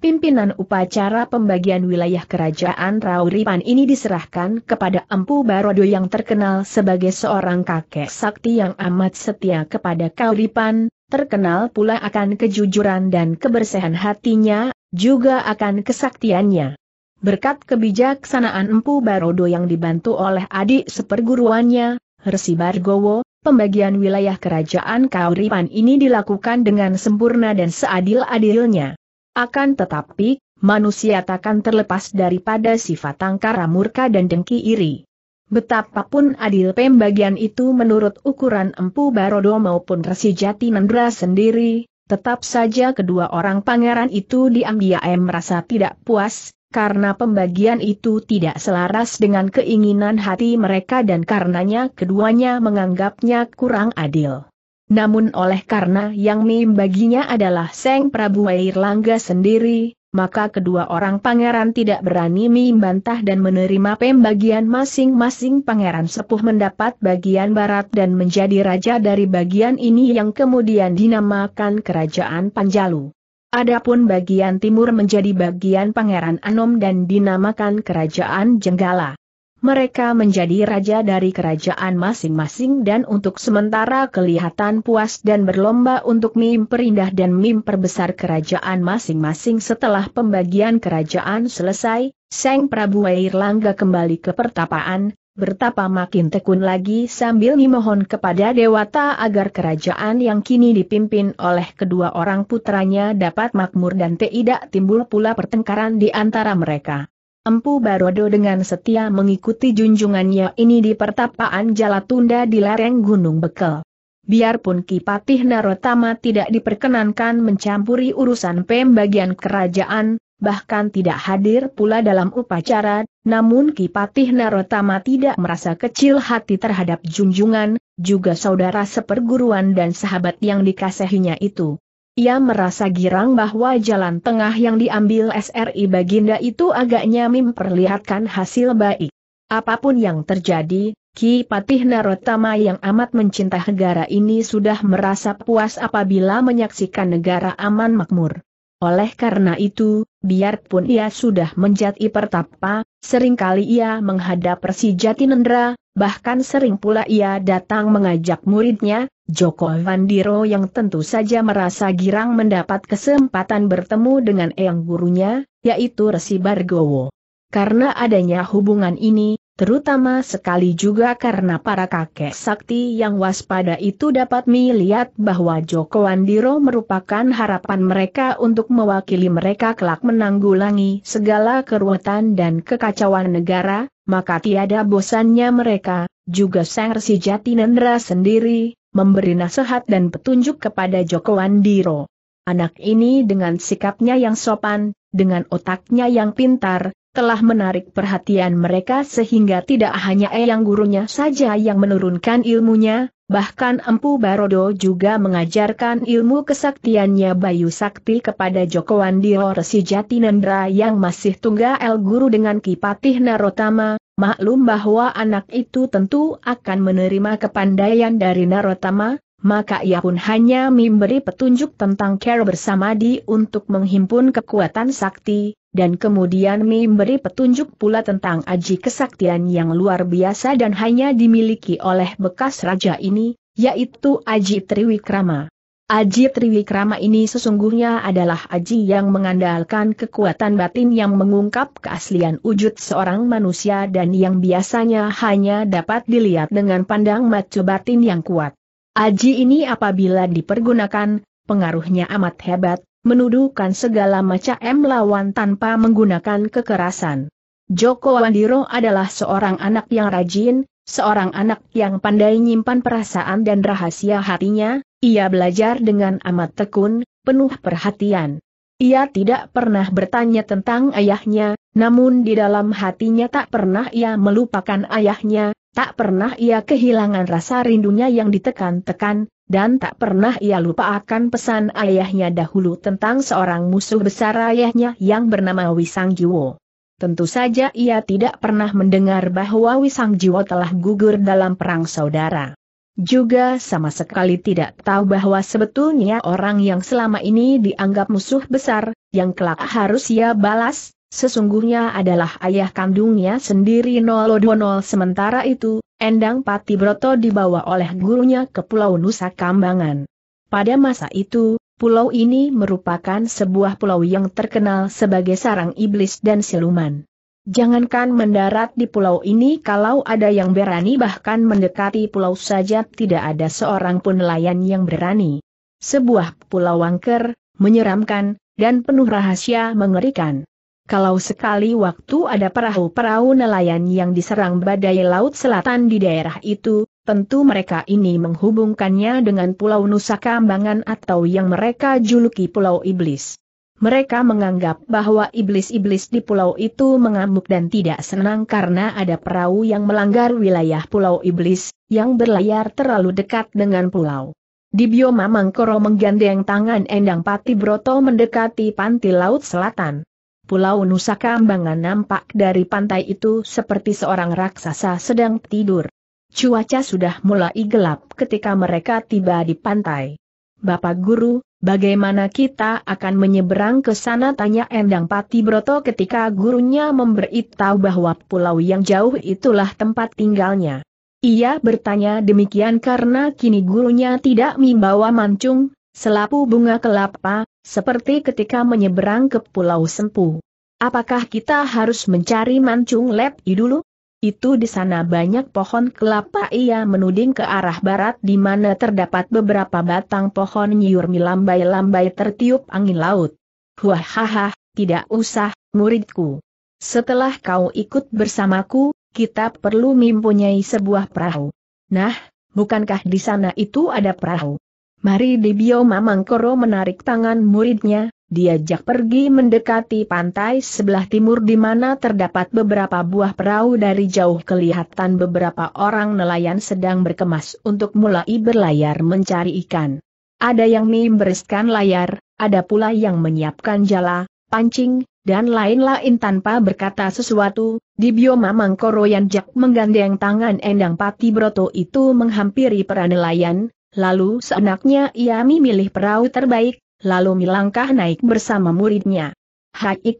Pimpinan upacara pembagian wilayah kerajaan Rauripan ini diserahkan kepada Empu Barodo yang terkenal sebagai seorang kakek sakti yang amat setia kepada Kauripan, terkenal pula akan kejujuran dan kebersihan hatinya, juga akan kesaktiannya. Berkat kebijaksanaan Empu Barodo yang dibantu oleh adik seperguruannya, Resi Bargowo, pembagian wilayah kerajaan Kauripan ini dilakukan dengan sempurna dan seadil-adilnya. Akan tetapi, manusia takkan terlepas daripada sifat angkara murka dan dengki iri. Betapapun adil pembagian itu menurut ukuran Empu Barodo maupun Resi Jati Nendra sendiri, tetap saja kedua orang pangeran itu diam merasa tidak puas, karena pembagian itu tidak selaras dengan keinginan hati mereka dan karenanya keduanya menganggapnya kurang adil. Namun oleh karena yang membaginya adalah Seng Prabu Airlangga sendiri, maka kedua orang pangeran tidak berani membantah dan menerima pembagian masing-masing pangeran sepuh mendapat bagian barat dan menjadi raja dari bagian ini yang kemudian dinamakan Kerajaan Panjalu. Adapun bagian timur menjadi bagian pangeran Anom dan dinamakan Kerajaan Jenggala mereka menjadi raja dari kerajaan masing-masing dan untuk sementara kelihatan puas dan berlomba untuk memperindah dan memperbesar kerajaan masing-masing setelah pembagian kerajaan selesai, Seng Prabu Wairlangga kembali ke pertapaan, bertapa makin tekun lagi sambil memohon kepada Dewata agar kerajaan yang kini dipimpin oleh kedua orang putranya dapat makmur dan tidak timbul pula pertengkaran di antara mereka. Empu Barodo dengan setia mengikuti junjungannya ini di pertapaan Jalatunda di lereng Gunung Bekel. Biarpun Kipatih Narotama tidak diperkenankan mencampuri urusan pembagian kerajaan, bahkan tidak hadir pula dalam upacara, namun Kipatih Narotama tidak merasa kecil hati terhadap junjungan, juga saudara seperguruan dan sahabat yang dikasihinya itu. Ia merasa girang bahwa jalan tengah yang diambil SRI Baginda itu agaknya memperlihatkan hasil baik. Apapun yang terjadi, Ki Patih Narotama yang amat mencintai negara ini sudah merasa puas apabila menyaksikan negara aman makmur. Oleh karena itu, biarpun ia sudah menjadi pertapa, seringkali ia menghadap Persijati Nendra, bahkan sering pula ia datang mengajak muridnya, Joko Vandiro yang tentu saja merasa girang mendapat kesempatan bertemu dengan eyang gurunya, yaitu Resi Bargowo. Karena adanya hubungan ini, terutama sekali juga karena para kakek sakti yang waspada itu dapat melihat bahwa Joko Wandiro merupakan harapan mereka untuk mewakili mereka kelak menanggulangi segala keruwetan dan kekacauan negara, maka tiada bosannya mereka, juga sang Resi Jatinendra sendiri, memberi nasihat dan petunjuk kepada Joko Andiro. Anak ini dengan sikapnya yang sopan, dengan otaknya yang pintar, telah menarik perhatian mereka sehingga tidak hanya Eyang gurunya saja yang menurunkan ilmunya, Bahkan Empu Barodo juga mengajarkan ilmu kesaktiannya Bayu Sakti kepada Joko Wandio Resi Jatinendra yang masih tunggal guru dengan Kipatih Narotama, maklum bahwa anak itu tentu akan menerima kepandaian dari Narotama, maka ia pun hanya memberi petunjuk tentang cara bersama di untuk menghimpun kekuatan sakti, dan kemudian memberi petunjuk pula tentang aji kesaktian yang luar biasa dan hanya dimiliki oleh bekas raja ini, yaitu aji Triwikrama. Aji Triwikrama ini sesungguhnya adalah aji yang mengandalkan kekuatan batin yang mengungkap keaslian wujud seorang manusia dan yang biasanya hanya dapat dilihat dengan pandang mata batin yang kuat. Aji ini apabila dipergunakan, pengaruhnya amat hebat, menuduhkan segala macam lawan tanpa menggunakan kekerasan. Joko Wandiro adalah seorang anak yang rajin, seorang anak yang pandai nyimpan perasaan dan rahasia hatinya, ia belajar dengan amat tekun, penuh perhatian. Ia tidak pernah bertanya tentang ayahnya, namun di dalam hatinya tak pernah ia melupakan ayahnya, Tak pernah ia kehilangan rasa rindunya yang ditekan-tekan, dan tak pernah ia lupa akan pesan ayahnya dahulu tentang seorang musuh besar ayahnya yang bernama Wisang Jiwo. Tentu saja ia tidak pernah mendengar bahwa Wisang Jiwo telah gugur dalam perang saudara. Juga sama sekali tidak tahu bahwa sebetulnya orang yang selama ini dianggap musuh besar, yang kelak harus ia balas, Sesungguhnya adalah ayah kandungnya sendiri Nolodonol sementara itu, Endang Pati Broto dibawa oleh gurunya ke Pulau Nusa Kambangan. Pada masa itu, pulau ini merupakan sebuah pulau yang terkenal sebagai sarang iblis dan siluman. Jangankan mendarat di pulau ini kalau ada yang berani bahkan mendekati pulau saja tidak ada seorang pun nelayan yang berani. Sebuah pulau angker, menyeramkan, dan penuh rahasia mengerikan. Kalau sekali waktu ada perahu-perahu nelayan yang diserang badai laut selatan di daerah itu, tentu mereka ini menghubungkannya dengan Pulau Nusa Kambangan atau yang mereka juluki Pulau Iblis. Mereka menganggap bahwa iblis-iblis di pulau itu mengamuk dan tidak senang karena ada perahu yang melanggar wilayah Pulau Iblis, yang berlayar terlalu dekat dengan pulau. Di bioma Mangkoro menggandeng tangan Endang Pati Broto mendekati panti laut selatan. Pulau Nusa Kambangan nampak dari pantai itu seperti seorang raksasa sedang tidur. Cuaca sudah mulai gelap ketika mereka tiba di pantai. Bapak Guru, bagaimana kita akan menyeberang ke sana tanya Endang Pati Broto ketika gurunya memberitahu bahwa pulau yang jauh itulah tempat tinggalnya. Ia bertanya demikian karena kini gurunya tidak membawa mancung, Selapu bunga kelapa, seperti ketika menyeberang ke Pulau Sempu. Apakah kita harus mencari mancung lab dulu? Itu di sana banyak pohon kelapa ia menuding ke arah barat di mana terdapat beberapa batang pohon nyiur lambai lambai tertiup angin laut. Huahaha, tidak usah, muridku. Setelah kau ikut bersamaku, kita perlu mempunyai sebuah perahu. Nah, bukankah di sana itu ada perahu? Mari Debio Mamangkoro menarik tangan muridnya, diajak pergi mendekati pantai sebelah timur di mana terdapat beberapa buah perahu dari jauh kelihatan beberapa orang nelayan sedang berkemas untuk mulai berlayar mencari ikan. Ada yang membereskan layar, ada pula yang menyiapkan jala, pancing, dan lain-lain tanpa berkata sesuatu, di bioma Mangkoro yang jak menggandeng tangan Endang Pati Broto itu menghampiri para nelayan, Lalu seenaknya ia memilih perahu terbaik, lalu melangkah naik bersama muridnya. Hai,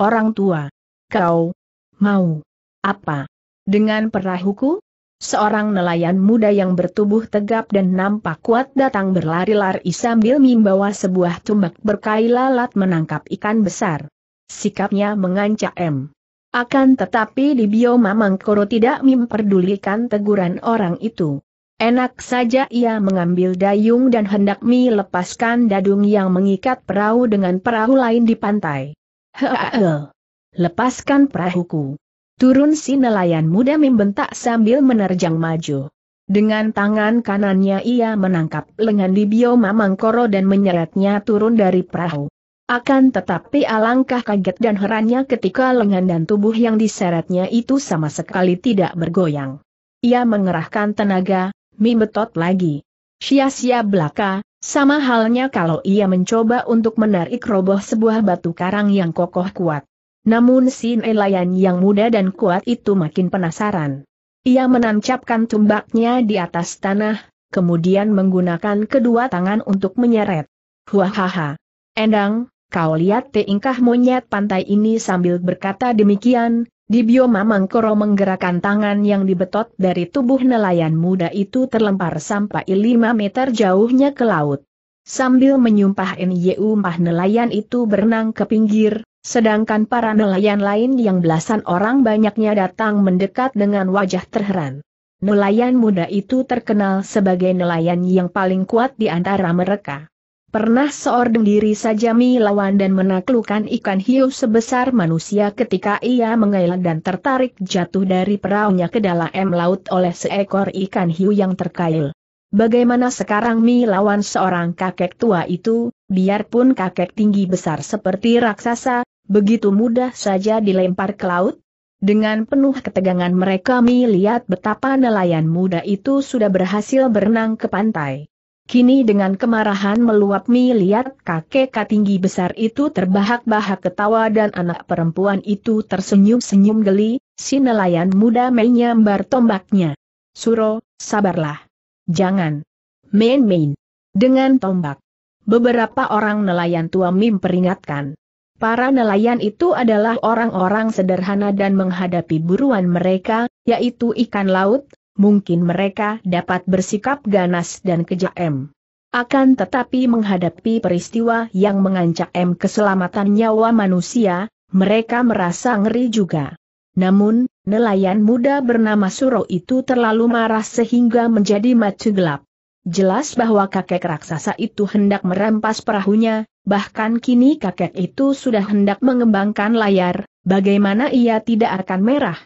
orang tua, kau mau apa dengan perahuku? Seorang nelayan muda yang bertubuh tegap dan nampak kuat datang berlari-lari sambil membawa sebuah tumbak berkail lalat menangkap ikan besar. Sikapnya mengancam. Akan tetapi di bioma Mangkoro tidak memperdulikan teguran orang itu. Enak saja ia mengambil dayung dan hendak melepaskan dadung yang mengikat perahu dengan perahu lain di pantai. Heeeeh. Lepaskan perahuku. Turun si nelayan muda membentak sambil menerjang maju. Dengan tangan kanannya ia menangkap lengan di Bio Mamangkoro dan menyeretnya turun dari perahu. Akan tetapi alangkah kaget dan herannya ketika lengan dan tubuh yang diseretnya itu sama sekali tidak bergoyang. Ia mengerahkan tenaga, Mi betot lagi. Sia-sia belaka, sama halnya kalau ia mencoba untuk menarik roboh sebuah batu karang yang kokoh kuat. Namun si nelayan yang muda dan kuat itu makin penasaran. Ia menancapkan tumbaknya di atas tanah, kemudian menggunakan kedua tangan untuk menyeret. Huahaha. Endang, kau lihat teingkah monyet pantai ini sambil berkata demikian, di bioma Mangkoro menggerakkan tangan yang dibetot dari tubuh nelayan muda itu terlempar sampai 5 meter jauhnya ke laut. Sambil menyumpah N.Y.U. Mah nelayan itu berenang ke pinggir, sedangkan para nelayan lain yang belasan orang banyaknya datang mendekat dengan wajah terheran. Nelayan muda itu terkenal sebagai nelayan yang paling kuat di antara mereka. Pernah seorang diri saja Mi lawan dan menaklukkan ikan hiu sebesar manusia ketika ia mengail dan tertarik jatuh dari perahunya ke dalam laut oleh seekor ikan hiu yang terkail. Bagaimana sekarang Mi lawan seorang kakek tua itu, biarpun kakek tinggi besar seperti raksasa, begitu mudah saja dilempar ke laut? Dengan penuh ketegangan mereka Mi betapa nelayan muda itu sudah berhasil berenang ke pantai. Kini dengan kemarahan meluap melihat kakek tinggi besar itu terbahak-bahak ketawa dan anak perempuan itu tersenyum-senyum geli, si nelayan muda menyambar tombaknya. Suro, sabarlah. Jangan. Main-main. Dengan tombak. Beberapa orang nelayan tua Mim peringatkan. Para nelayan itu adalah orang-orang sederhana dan menghadapi buruan mereka, yaitu ikan laut, mungkin mereka dapat bersikap ganas dan kejam. Akan tetapi menghadapi peristiwa yang mengancam keselamatan nyawa manusia, mereka merasa ngeri juga. Namun, nelayan muda bernama Suro itu terlalu marah sehingga menjadi mata gelap. Jelas bahwa kakek raksasa itu hendak merampas perahunya, bahkan kini kakek itu sudah hendak mengembangkan layar, bagaimana ia tidak akan merah?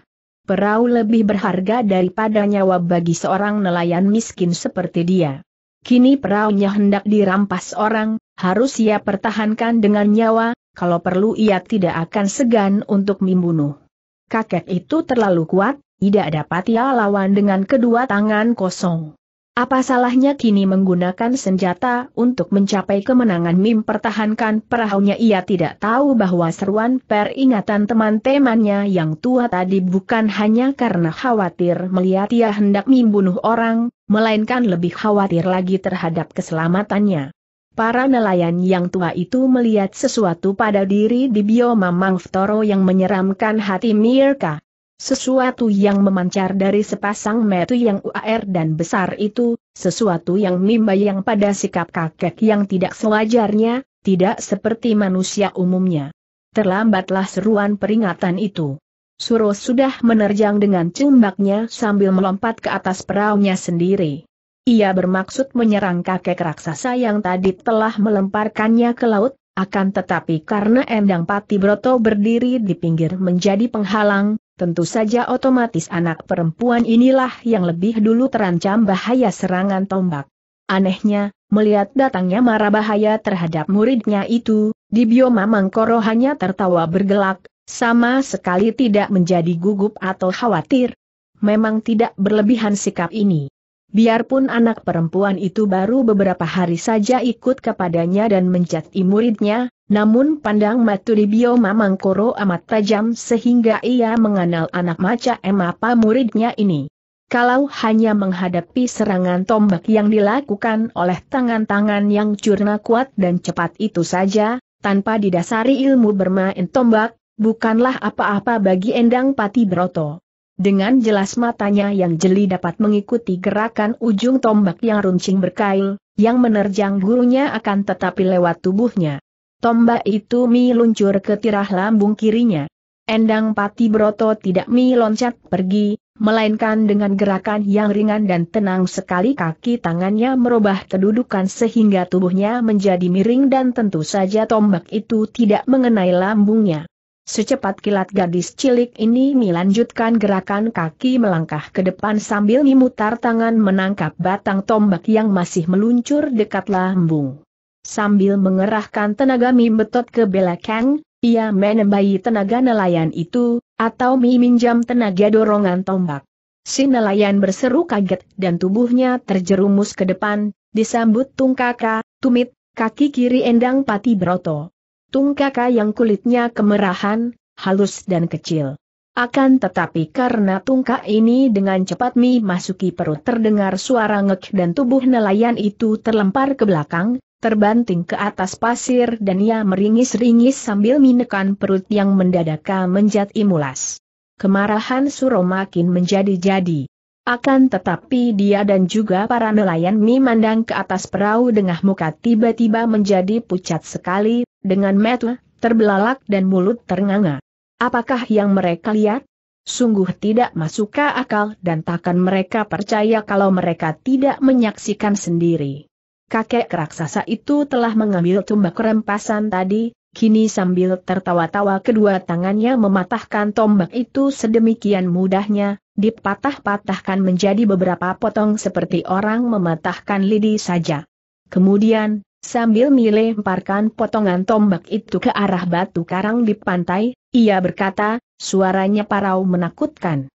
Perahu lebih berharga daripada nyawa bagi seorang nelayan miskin seperti dia. Kini perahunya hendak dirampas orang, harus ia pertahankan dengan nyawa, kalau perlu ia tidak akan segan untuk membunuh. Kakek itu terlalu kuat, tidak dapat ia lawan dengan kedua tangan kosong. Apa salahnya kini menggunakan senjata untuk mencapai kemenangan Mim pertahankan perahunya ia tidak tahu bahwa seruan peringatan teman-temannya yang tua tadi bukan hanya karena khawatir melihat ia hendak Mim bunuh orang, melainkan lebih khawatir lagi terhadap keselamatannya. Para nelayan yang tua itu melihat sesuatu pada diri di bioma Mangftoro yang menyeramkan hati Mirka sesuatu yang memancar dari sepasang metu yang uar dan besar itu, sesuatu yang yang pada sikap kakek yang tidak sewajarnya, tidak seperti manusia umumnya. Terlambatlah seruan peringatan itu. Suro sudah menerjang dengan cumbaknya sambil melompat ke atas peraunya sendiri. Ia bermaksud menyerang kakek raksasa yang tadi telah melemparkannya ke laut, akan tetapi karena Endang Pati Broto berdiri di pinggir menjadi penghalang, Tentu saja otomatis anak perempuan inilah yang lebih dulu terancam bahaya serangan tombak. Anehnya, melihat datangnya mara bahaya terhadap muridnya itu, di bioma Mangkoro hanya tertawa bergelak, sama sekali tidak menjadi gugup atau khawatir. Memang tidak berlebihan sikap ini. Biarpun anak perempuan itu baru beberapa hari saja ikut kepadanya dan menjadi muridnya, namun pandang Maturibio Mamangkoro amat tajam sehingga ia mengenal anak maca emapa muridnya ini. Kalau hanya menghadapi serangan tombak yang dilakukan oleh tangan-tangan yang curna kuat dan cepat itu saja, tanpa didasari ilmu bermain tombak, bukanlah apa-apa bagi Endang Pati Broto. Dengan jelas matanya yang jeli dapat mengikuti gerakan ujung tombak yang runcing berkail, yang menerjang gurunya akan tetapi lewat tubuhnya. Tombak itu mi luncur ke tirah lambung kirinya. Endang Pati Broto tidak mi loncat pergi, melainkan dengan gerakan yang ringan dan tenang sekali kaki tangannya merubah kedudukan sehingga tubuhnya menjadi miring dan tentu saja tombak itu tidak mengenai lambungnya. Secepat kilat gadis cilik ini melanjutkan gerakan kaki melangkah ke depan sambil memutar tangan menangkap batang tombak yang masih meluncur dekat lambung. Sambil mengerahkan tenaga Mim betot ke belakang, ia menembayi tenaga nelayan itu, atau Mim minjam tenaga dorongan tombak. Si nelayan berseru kaget dan tubuhnya terjerumus ke depan, disambut tungkaka, tumit, kaki kiri endang pati broto. Tungkaka yang kulitnya kemerahan, halus dan kecil. Akan tetapi karena tungkak ini dengan cepat mi masuki perut terdengar suara ngek dan tubuh nelayan itu terlempar ke belakang, terbanting ke atas pasir dan ia meringis-ringis sambil menekan perut yang mendadak menjadi imulas. Kemarahan Suro makin menjadi-jadi. Akan tetapi dia dan juga para nelayan memandang ke atas perahu dengan muka tiba-tiba menjadi pucat sekali, dengan mata terbelalak dan mulut ternganga. Apakah yang mereka lihat? Sungguh tidak masuk akal dan takkan mereka percaya kalau mereka tidak menyaksikan sendiri kakek raksasa itu telah mengambil tombak rempasan tadi, kini sambil tertawa-tawa kedua tangannya mematahkan tombak itu sedemikian mudahnya, dipatah-patahkan menjadi beberapa potong seperti orang mematahkan lidi saja. Kemudian, sambil melemparkan potongan tombak itu ke arah batu karang di pantai, ia berkata, suaranya parau menakutkan.